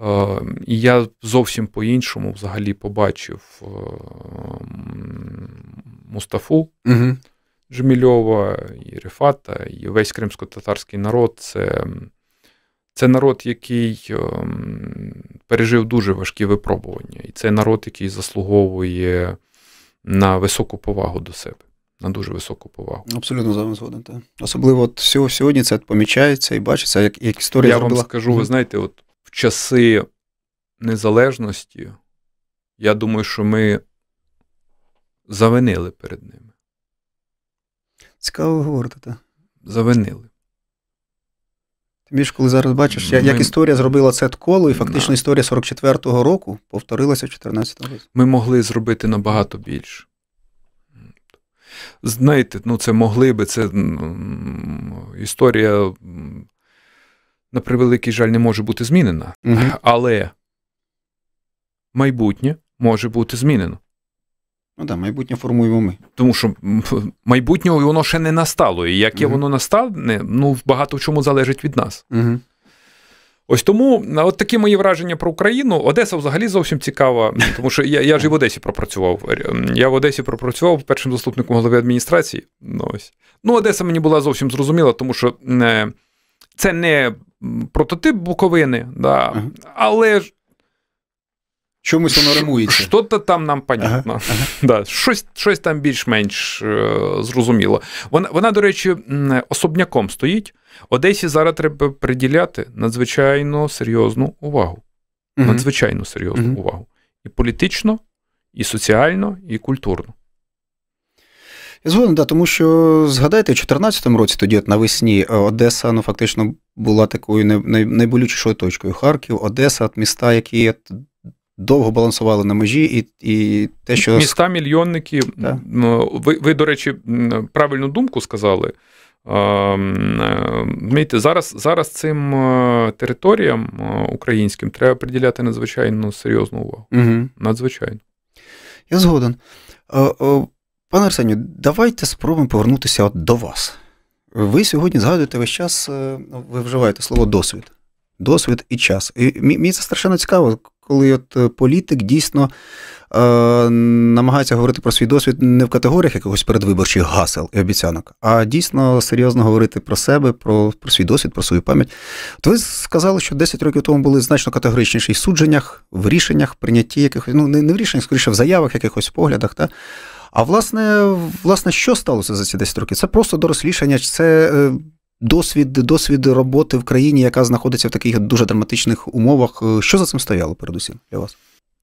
е, і я зовсім по-іншому взагалі побачив е, Мустафу Джемільова, і Рефата, і весь кримсько-татарський народ. Це це народ, який ем, пережив дуже важкі випробування, і це народ, який заслуговує на високу повагу до себе, на дуже високу повагу. Абсолютно з вами згоден. так. Особливо от сьогодні це помічається і бачиться, як як історія. Я зробила... вам скажу, ви знаєте, от в часи незалежності, я думаю, що ми завинили перед ними. Цікаво говорити, так. Завинили. Тобі ж коли зараз бачиш, як ми... історія зробила це коло, і фактично да. історія 44-го року повторилася в 14-му році. Ми могли зробити набагато більше. Знаєте, ну це могли би, це історія, на превеликий жаль, не може бути змінена, угу. але майбутнє може бути змінено. Ну так, майбутнє формуємо ми. Тому що майбутнього воно ще не настало. І яке угу. воно настане, ну багато в чому залежить від нас. Угу. Ось тому от такі мої враження про Україну. Одеса взагалі зовсім цікава, тому що я я ж і в Одесі пропрацював. Е, я в Одесі пропрацював першим заступником голови адміністрації. Ну, ось. Ну, Одеса мені була зовсім зрозуміла, тому що е, це не прототип Буковини, да, але Чомусь воно римується. Що-то там нам понятно. Ага, ага. Да, Щось щось там більш-менш зрозуміло. Вона, вона, до речі, особняком стоїть. Одесі зараз треба приділяти надзвичайно серйозну увагу. Угу. Надзвичайно серйозну угу. увагу. І політично, і соціально, і культурно. Я да, тому що згадайте, в 2014 році, тоді от навесні, Одеса, ну фактично була такою найболючішою точкою. Харків, Одеса, от міста, які довго балансували на межі, і і те, що міста мільйонники. Да. Ну, ви, ви, до речі, правильну думку сказали. Е, Знаєте, зараз зараз цим е, територіям е, українським треба приділяти надзвичайно серйозну увагу. Угу. Надзвичайно. Я згоден. Пане Арсеню, давайте спробуємо повернутися от до вас. Ви сьогодні згадуєте весь час, ви вживаєте слово досвід. Досвід і час. І Мені це страшенно цікаво, коли от е, політик дійсно е, намагається говорити про свій досвід не в категоріях якогось передвиборчих гасел і обіцянок, а дійсно серйозно говорити про себе, про про свій досвід, про свою пам'ять. То ви сказали, що 10 років тому були значно категоричніші в судженнях, в рішеннях, прийнятті якихось, ну не в рішеннях, скоріше в заявах, якихось поглядах. Та? А власне, власне, що сталося за ці 10 років? Це просто дорослішання, чи це е, досвід, досвід роботи в країні, яка знаходиться в таких дуже драматичних умовах. Е, що за цим стояло передусім для вас?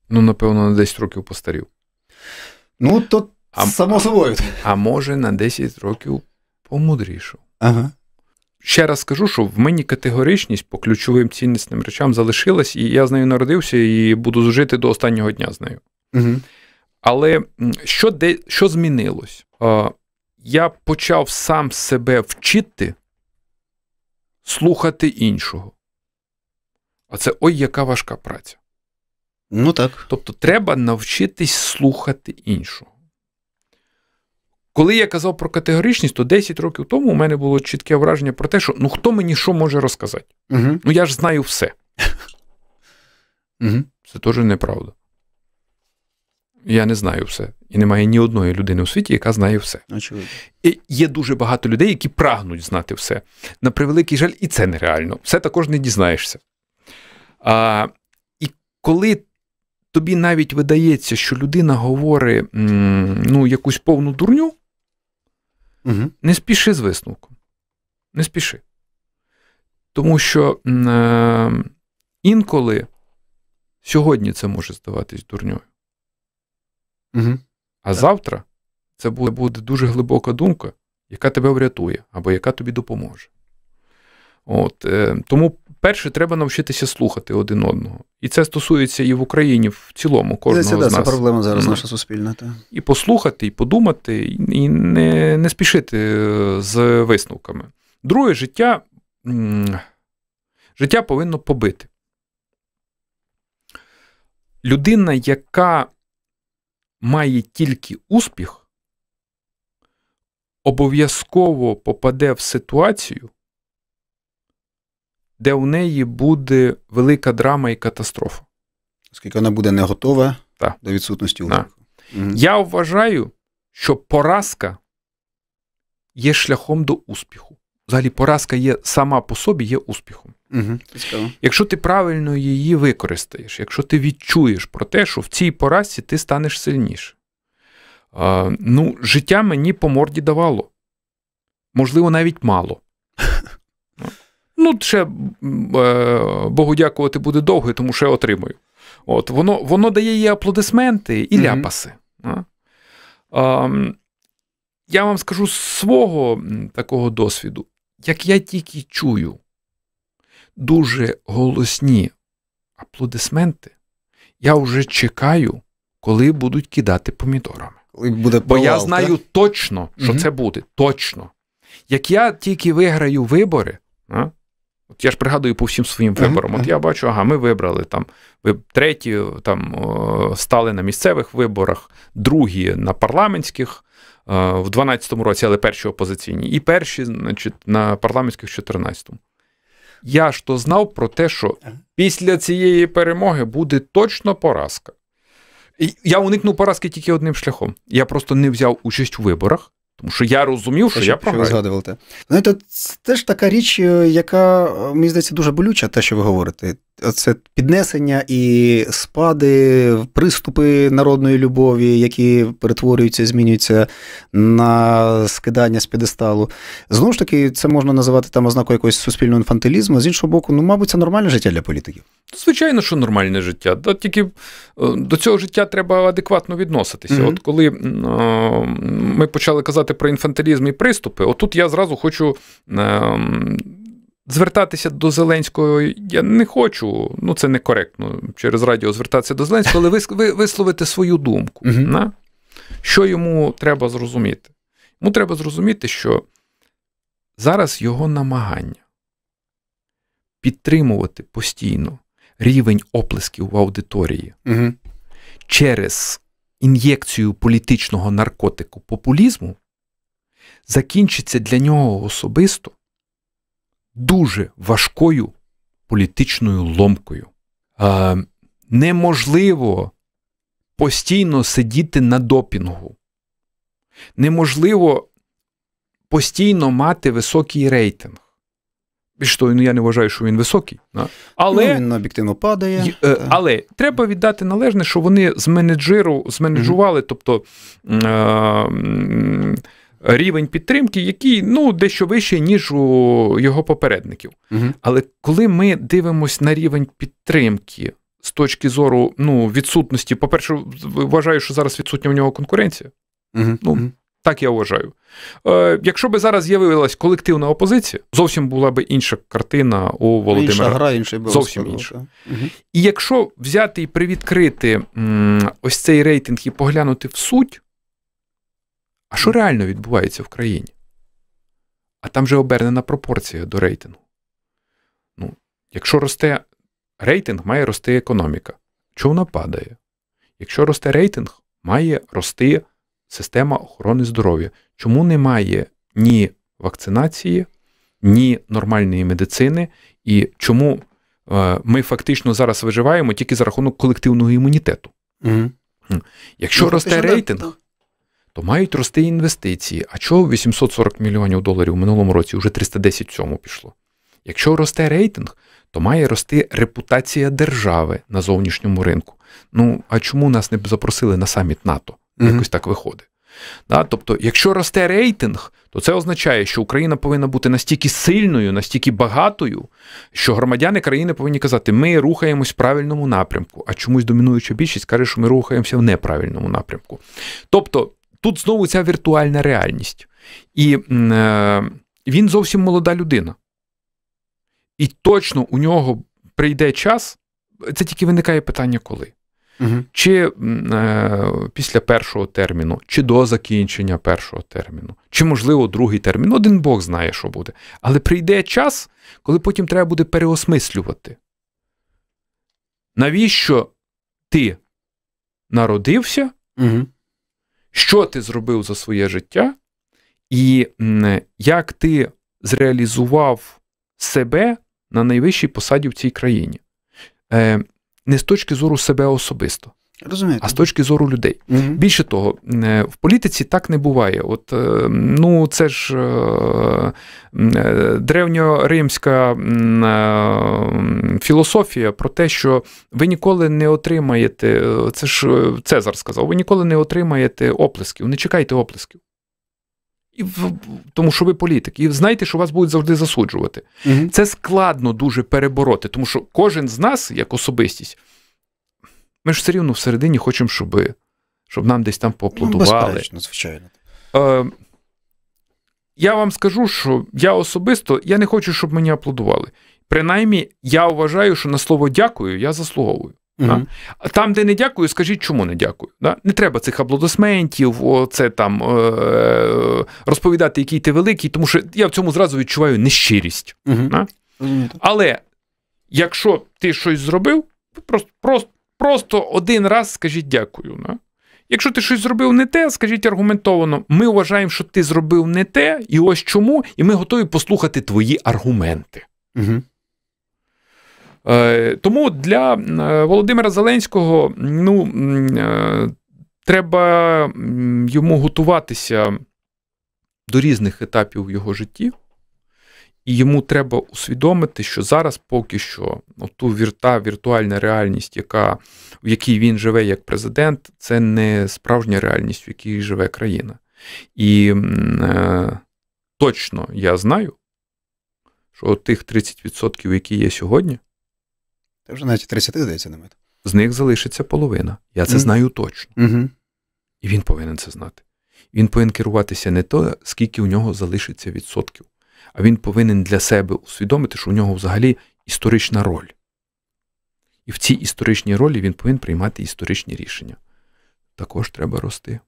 Ну, напевно, на 10 років постарів. Ну, то а, само собою. А, а може, на 10 років помудрішав. Ага. Ще раз скажу, що в мені категоричність по ключовим ціннісним речам залишилась, і я з нею народився і буду жити до останнього дня з нею. Угу. Але що де, що змінилось? я почав сам себе вчити слухати іншого. А це ой, яка важка праця. Ну так. Тобто, треба навчитись слухати іншого. Коли я казав про категоричність, то 10 років тому у мене було чітке враження про те, що ну хто мені що може розказати? Угу. Ну я ж знаю все. Угу. Це теж неправда. Я не знаю все. І немає ні одної людини у світі, яка знає все. Очевидно. І Є дуже багато людей, які прагнуть знати все. На превеликий жаль, і це нереально. Все також не дізнаєшся. А, І коли тобі навіть видається, що людина говорить ну, якусь повну дурню, угу. не спіши з висновком. Не спіши. Тому що е, інколи сьогодні це може здаватись дурньою. Угу. А завтра це буде, буде дуже глибока думка, яка тебе врятує або яка тобі допоможе. От, е, Тому, перше, треба навчитися слухати один одного. І це стосується і в Україні в цілому кожного це, це, з нас. Це проблема зараз наша суспільна. Та. І послухати, і подумати, і не не спішити е, з висновками. Друге, життя життя повинно побити. Людина, яка має тільки успіх, обов'язково попаде в ситуацію, де у неї буде велика драма і катастрофа. Оскільки вона буде не готова так. до відсутності успіху. Угу. Я вважаю, що поразка є шляхом до успіху. Взагалі, поразка є сама по собі є успіхом. Угу. Якщо ти правильно її використаєш, якщо ти відчуєш про те, що в цій поразці ти станеш сильніше. Е, ну, життя мені по морді давало. Можливо, навіть мало. Ну, ще е, Богу дякувати буде довго, тому що я отримую. От, Воно воно дає їй аплодисменти і ляпаси. Е, я вам скажу з свого такого досвіду, як я тільки чую дуже голосні аплодисменти, я вже чекаю, коли будуть кидати помідорами. Буде Бо я знаю так? точно, що угу. це буде. Точно. Як я тільки виграю вибори, а? от я ж пригадую по всім своїм ага, виборам, от я бачу, ага, ми вибрали там треті, там стали на місцевих виборах, другі на парламентських в 12 році, але перші опозиційні, і перші, значить, на парламентських в 2014. Я ж то знав про те, що після цієї перемоги буде точно поразка. Я уникнув поразки тільки одним шляхом. Я просто не взяв участь у виборах. Тому що я розумів, що те, я що ви згадували Ну, це теж така річ, е, яка, е, мені здається, дуже болюча, те, що ви говорите це піднесення і спади, приступи народної любові, які перетворюються, змінюються на скидання з підесталу. Знову ж таки, це можна називати там ознакою якогось суспільного інфантилізму. З іншого боку, ну, мабуть, це нормальне життя для політиків. Звичайно, що нормальне життя. Да, Тільки е, до цього життя треба адекватно відноситися. Mm-hmm. От коли е, ми почали казати про інфантилізм і приступи, отут я зразу хочу. Ем, звертатися до Зеленського я не хочу, ну це некоректно через радіо звертатися до Зеленського, але висловити свою думку. На? Що йому треба зрозуміти? Йому треба зрозуміти, що зараз його намагання підтримувати постійно рівень оплесків в аудиторії через ін'єкцію політичного наркотику популізму закінчиться для нього особисто дуже важкою політичною ломкою. Е, неможливо постійно сидіти на допінгу. Неможливо постійно мати високий рейтинг. Більш того, ну, я не вважаю, що він високий. Да? Але ну, він об'єктивно падає. Е, е, але треба віддати належне, що вони з менеджеру зменеджували, mm-hmm. тобто. Е, рівень підтримки, який ну, дещо вищий, ніж у його попередників. Угу. Але коли ми дивимося на рівень підтримки з точки зору ну, відсутності, по-перше, вважаю, що зараз відсутня у нього конкуренція. Угу. Ну, так я вважаю. Е, Якщо би зараз з'явилась колективна опозиція, зовсім була б інша картина у Володимира. Інша гра, інший би Зовсім інша. Угу. І якщо взяти і привідкрити м, ось цей рейтинг і поглянути в суть, а що реально відбувається в країні? А там же обернена пропорція до рейтингу. Ну, Якщо росте рейтинг, має рости економіка. Чого вона падає? Якщо росте рейтинг, має рости система охорони здоров'я. Чому немає ні вакцинації, ні нормальної медицини, і чому е, ми фактично зараз виживаємо тільки за рахунок колективного імунітету? Угу. Якщо ну, росте рейтинг то мають рости інвестиції. А чого 840 мільйонів доларів в минулому році вже 310 в цьому пішло? Якщо росте рейтинг, то має рости репутація держави на зовнішньому ринку. Ну а чому нас не запросили на саміт НАТО? Якось mm -hmm. так виходить. Да? Тобто, якщо росте рейтинг, то це означає, що Україна повинна бути настільки сильною, настільки багатою, що громадяни країни повинні казати, ми рухаємось в правильному напрямку, а чомусь домінуюча більшість каже, що ми рухаємося в неправильному напрямку. Тобто тут знову ця віртуальна реальність. І е, він зовсім молода людина. І точно у нього прийде час, це тільки виникає питання, коли. Угу. Чи е, після першого терміну, чи до закінчення першого терміну, чи, можливо, другий термін. Один Бог знає, що буде. Але прийде час, коли потім треба буде переосмислювати. Навіщо ти народився? Угу що ти зробив за своє життя, і як ти зреалізував себе на найвищій посаді в цій країні. Е, не з точки зору себе особисто, Розумієте. а з точки зору людей. Угу. Більше того, е, в політиці так не буває. От е, ну це ж е, древньоримська філософія про те, що ви ніколи не отримаєте, це ж Цезар сказав, ви ніколи не отримаєте оплесків, не чекайте оплесків. І в, Тому що ви політик, і знаєте, що вас будуть завжди засуджувати. Угу. Це складно дуже перебороти, тому що кожен з нас, як особистість. Ми ж все рівно всередині хочемо, щоб щоб нам десь там ну, поаплодували. Ну, звичайно. Е, Я вам скажу, що я особисто я не хочу, щоб мені аплодували. Принаймні, я вважаю, що на слово дякую я заслуговую. Угу. А там, де не дякую, скажіть, чому не дякую. Да? Не треба цих аплодисментів, оце там е- розповідати, який ти великий, тому що я в цьому зразу відчуваю нещирість. Угу. Да? Але якщо ти щось зробив, просто, просто Просто один раз скажіть дякую. Да? Якщо ти щось зробив не те, скажіть аргументовано, ми вважаємо, що ти зробив не те, і ось чому, і ми готові послухати твої аргументи. Угу. Е, Тому для е, Володимира Зеленського ну, е, треба йому готуватися до різних етапів в його житті. І йому треба усвідомити, що зараз поки що ту вірта, віртуальна реальність, яка, в якій він живе як президент, це не справжня реальність, в якій живе країна. І е, точно я знаю, що тих 30%, які є сьогодні, Та вже навіть 30 здається, немає. З них залишиться половина. Я це mm. знаю точно. Mm-hmm. І він повинен це знати. Він повинен керуватися не то, скільки у нього залишиться відсотків а він повинен для себе усвідомити, що у нього взагалі історична роль. І в цій історичній ролі він повинен приймати історичні рішення. Також треба рости.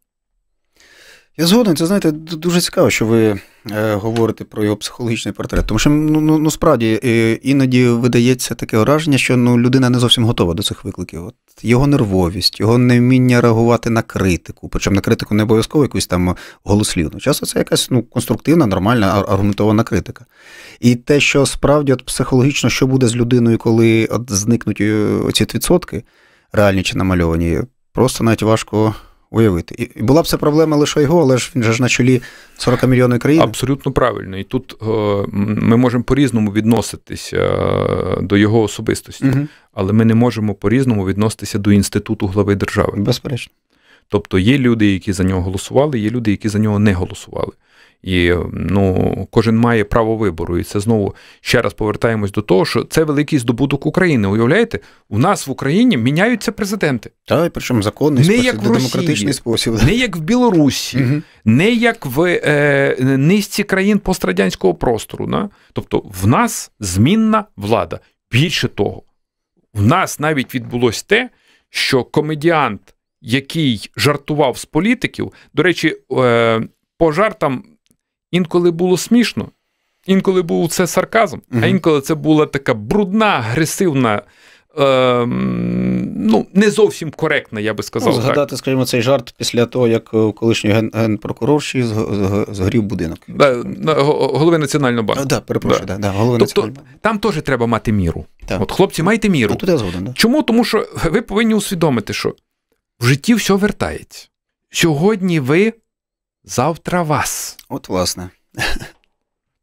Я згоден, це знаєте, дуже цікаво, що ви е, говорите про його психологічний портрет. Тому що ну, ну ну, справді е, іноді видається таке враження, що ну, людина не зовсім готова до цих викликів. От Його нервовість, його невміння реагувати на критику. Причому на критику не обов'язково якусь там голослівну. Часто це якась ну, конструктивна, нормальна, аргументована критика. І те, що справді от психологічно, що буде з людиною, коли от зникнуть е, оці відсотки, реальні чи намальовані, просто навіть важко уявити. І була б це проблема лише його, але ж він же ж на чолі 40 мільйонів країни. Абсолютно правильно. І тут е, ми можемо по-різному відноситися е, до його особистості, угу. але ми не можемо по-різному відноситися до інституту глави держави. Безперечно. Тобто є люди, які за нього голосували, є люди, які за нього не голосували. І ну, кожен має право вибору. І це знову ще раз повертаємось до того, що це великий здобуток України. Уявляєте, у нас в Україні міняються президенти. Та причому законний не спосіб, як в Росії, демократичний спосіб. Не як в Білорусі, угу. не як в е, низці країн пострадянського простору. На? Тобто в нас змінна влада. Більше того, в нас навіть відбулось те, що комедіант, який жартував з політиків, до речі, е, по жартам Інколи було смішно, інколи був це сарказм, угу. а інколи це була така брудна, агресивна. Е, ну, Не зовсім коректно, я би сказав. Ну, Згадати, так. скажімо, цей жарт після того, як е, колишній ген, генпрокурор ще згорів будинок. Да, е, Голови Національного банку. Да, перепрошую, да. да, голови тобто, Національного Там теж треба мати міру. Так. От, Хлопці, майте міру. Тут я згоден, да. Чому? Тому що ви повинні усвідомити, що в житті все вертається. Сьогодні ви завтра вас. От власне.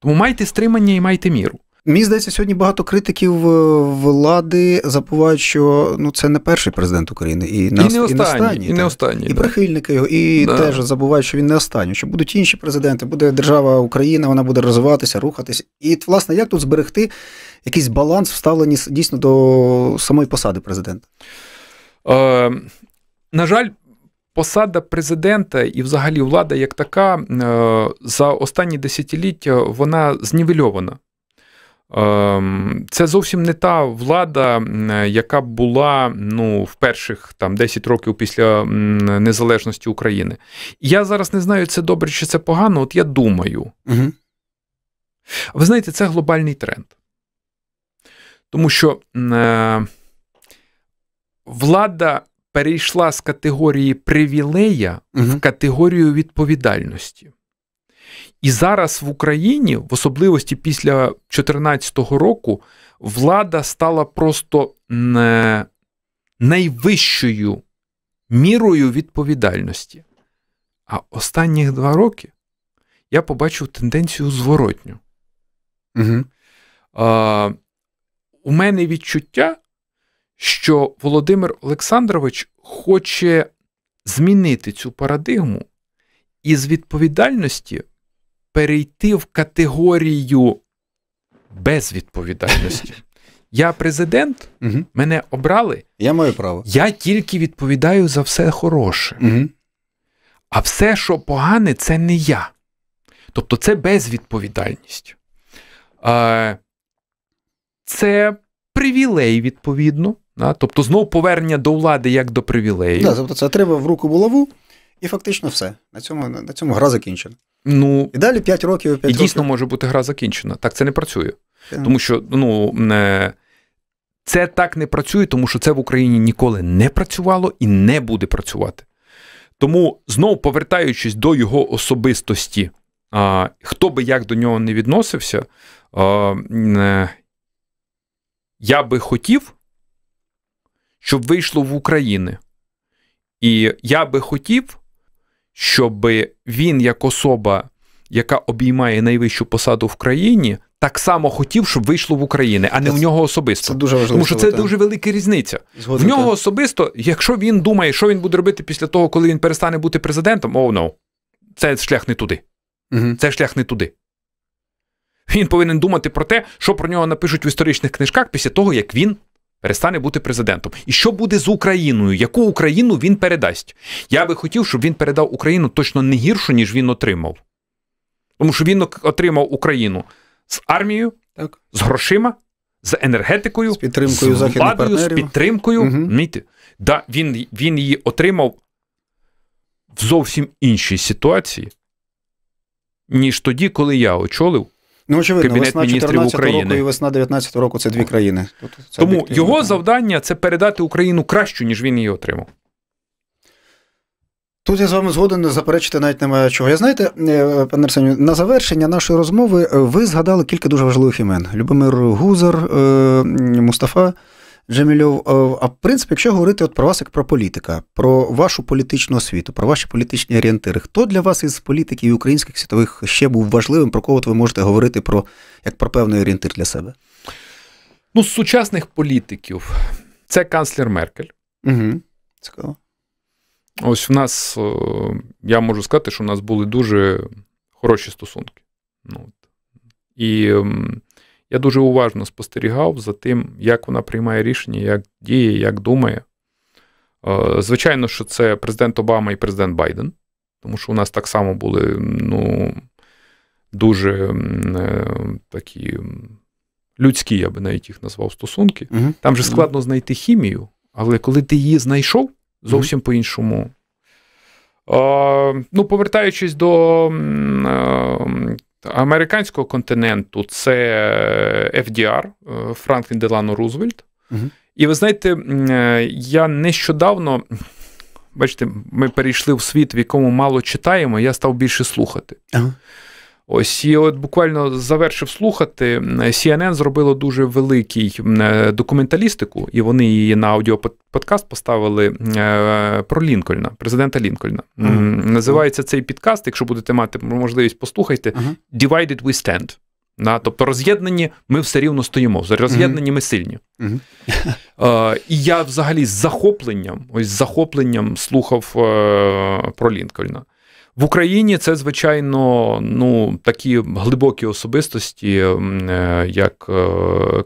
Тому майте стримання і майте міру. Мені здається, сьогодні багато критиків е, влади забувають, що ну це не перший президент України, і не, і не останній, останні, і, не останні, і прихильники його, і да. теж забувають, що він не останній, що будуть інші президенти, буде держава Україна, вона буде розвиватися, рухатися. І власне, як тут зберегти якийсь баланс, вставлені дійсно до самої посади президента? Е, На жаль, посада президента і, взагалі, влада як така е, за останні десятиліття вона знівельована. Ем, це зовсім не та влада, яка була ну, в перших там 10 років після незалежності України. Я зараз не знаю, це добре чи це погано. От я думаю. Угу. Ви знаєте, це глобальний тренд. Тому що е, влада перейшла з категорії привілея угу. в категорію відповідальності. І зараз в Україні, в особливості після 2014 року, влада стала просто е, найвищою мірою відповідальності. А останні два роки я побачив тенденцію зворотню. Угу. Е, у мене відчуття, що Володимир Олександрович хоче змінити цю парадигму і з відповідальності перейти в категорію безвідповідальності. Я президент, мене обрали. Я маю право. Я тільки відповідаю за все хороше. А все, що погане, це не я. Тобто це безвідповідальність. Е, це привілей, відповідно. Тобто знов повернення до влади як до привілеїв. Да, тобто це треба в руку булаву, і фактично все. На цьому на цьому гра закінчена. Ну, І далі 5 років. 5 і років. дійсно може бути гра закінчена. Так це не працює. Yeah. Тому що, ну. Е, це так не працює, тому що це в Україні ніколи не працювало і не буде працювати. Тому знов повертаючись до його особистості, а, хто би як до нього не відносився, а, е, я би хотів, щоб вийшло в Україну, І я би хотів, щоб він, як особа, яка обіймає найвищу посаду в країні, так само хотів, щоб вийшло в Україну, а не це, в нього особисто. Це дуже важливо. Тому що це дуже велика різниця. Згодом, в нього особисто, якщо він думає, що він буде робити після того, коли він перестане бути президентом, оу oh, no, це шлях не туди. Угу. Це шлях не туди. Він повинен думати про те, що про нього напишуть в історичних книжках після того, як він перестане бути президентом. І що буде з Україною? Яку Україну він передасть? Я би хотів, щоб він передав Україну точно не гіршу, ніж він отримав. Тому що він отримав Україну з армією, так. з грошима, з енергетикою, з підтримкою з владою, партнерів. з підтримкою. Угу. Да, Він він її отримав в зовсім іншій ситуації, ніж тоді, коли я очолив Ну, очевидно, Кабінет весна міністрів року і весна 19 року це дві країни. це Тому його завдання це передати Україну кращу, ніж він її отримав. Тут я з вами згоден заперечити навіть немає чого. Я знаєте, е, пане Арсеню, на завершення нашої розмови е, ви згадали кілька дуже важливих імен: Любомир Гузар, е, Мустафа. Джемілів, е, а в принципі, якщо говорити от про вас як про політика, про вашу політичну освіту, про ваші політичні орієнтири, хто для вас із політиків і українських світових ще був важливим, про кого ви можете говорити про як про певний орієнтир для себе? Ну, з сучасних політиків це канцлер Меркель. Угу, Цікаво. Ось в нас, е, я можу сказати, що в нас були дуже хороші стосунки. Ну, І я дуже уважно спостерігав за тим, як вона приймає рішення, як діє, як думає. Е, звичайно, що це президент Обама і президент Байден, тому що у нас так само були ну, дуже е, такі людські, я би навіть їх назвав, стосунки. Угу. Там же складно знайти хімію, але коли ти її знайшов, зовсім угу. по-іншому. Е, ну, повертаючись до Американського континенту це е, FDR, е, Франклін Делано Рузвельт. І ви знаєте, е, я нещодавно, бачите, ми перейшли в світ, в якому мало читаємо, я став більше слухати. Ага. Ось і от буквально завершив слухати. CNN зробило дуже великий е, документалістику, і вони її на аудіоподкаст поставили е, про Лінкольна, президента Лінкольна. Uh-huh. Називається цей підкаст. Якщо будете мати можливість, послухайте uh-huh. «Divided we stand». Да? Тобто роз'єднані, ми все рівно стоїмо. Роз'єднані, ми сильні. Uh-huh. Uh, і я взагалі з захопленням, ось захопленням слухав uh, про Лінкольна. В Україні це, звичайно, ну такі глибокі особистості, е, як е,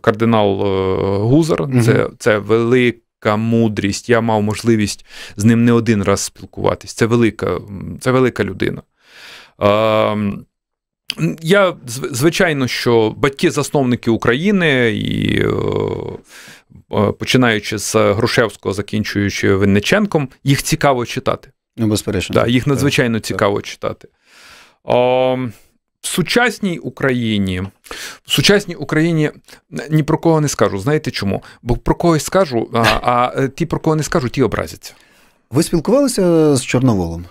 кардинал е, Гузар. Це, це велик. Мудрість, я мав можливість з ним не один раз спілкуватись. Це велика це велика людина. я, звичайно, що батьки-засновники України, і починаючи з Грушевського, закінчуючи Винниченком, їх цікаво читати. Ну, безперечно. Да, Їх надзвичайно так. цікаво читати. О, в сучасній Україні, в сучасній Україні е, ні про кого не скажу. Знаєте чому? Бо про когось скажу, а, а е, ті, про кого не скажу, ті образяться. Ви спілкувалися з Чорноволом?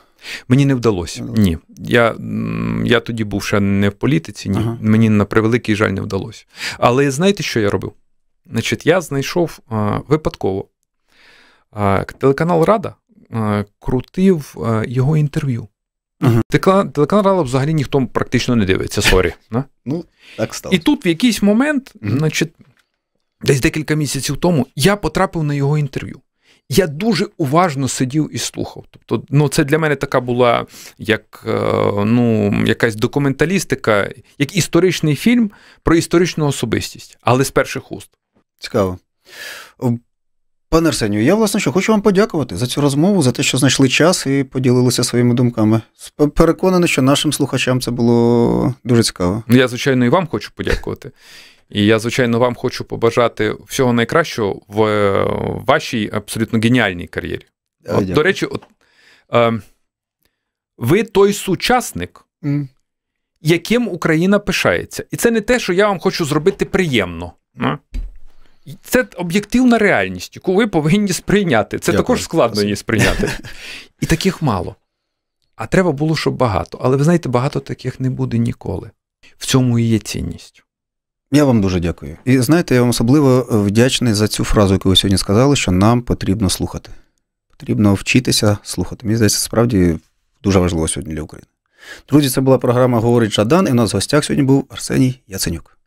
Мені не вдалося. Ні. Я я тоді був ще не в політиці, ні. Ага. Мені на превеликий жаль не вдалося. Але знаєте, що я робив? Значить, я знайшов а, випадково а, телеканал Рада Е, крутив е, його інтерв'ю. Угу. Телеканал взагалі ніхто практично не дивиться, сорі. Ну, так стало. І тут в якийсь момент, угу. значить, десь декілька місяців тому, я потрапив на його інтерв'ю. Я дуже уважно сидів і слухав. Тобто, ну це для мене така була як е, ну, якась документалістика, як історичний фільм про історичну особистість, але з перших уст. Цікаво. Пане Арсенію, я власне що хочу вам подякувати за цю розмову, за те, що знайшли час і поділилися своїми думками. Переконаний, що нашим слухачам це було дуже цікаво. Ну, я, звичайно, і вам хочу подякувати. І я, звичайно, вам хочу побажати всього найкращого в е, вашій абсолютно геніальній кар'єрі. Е, от, До речі, от, е, ви той сучасник, mm. яким Україна пишається. І це не те, що я вам хочу зробити приємно. Ну, це об'єктивна реальність, яку ви повинні сприйняти. Це Дякую. також складно її сприйняти. І таких мало. А треба було, щоб багато. Але ви знаєте, багато таких не буде ніколи. В цьому і є цінність. Я вам дуже дякую. І знаєте, я вам особливо е, вдячний за цю фразу, яку ви сьогодні сказали, що нам потрібно слухати. Потрібно вчитися слухати. Мені здається, справді дуже важливо сьогодні для України. Друзі, це була програма Говорить Жадан, і у нас в гостях сьогодні був Арсеній Яценюк.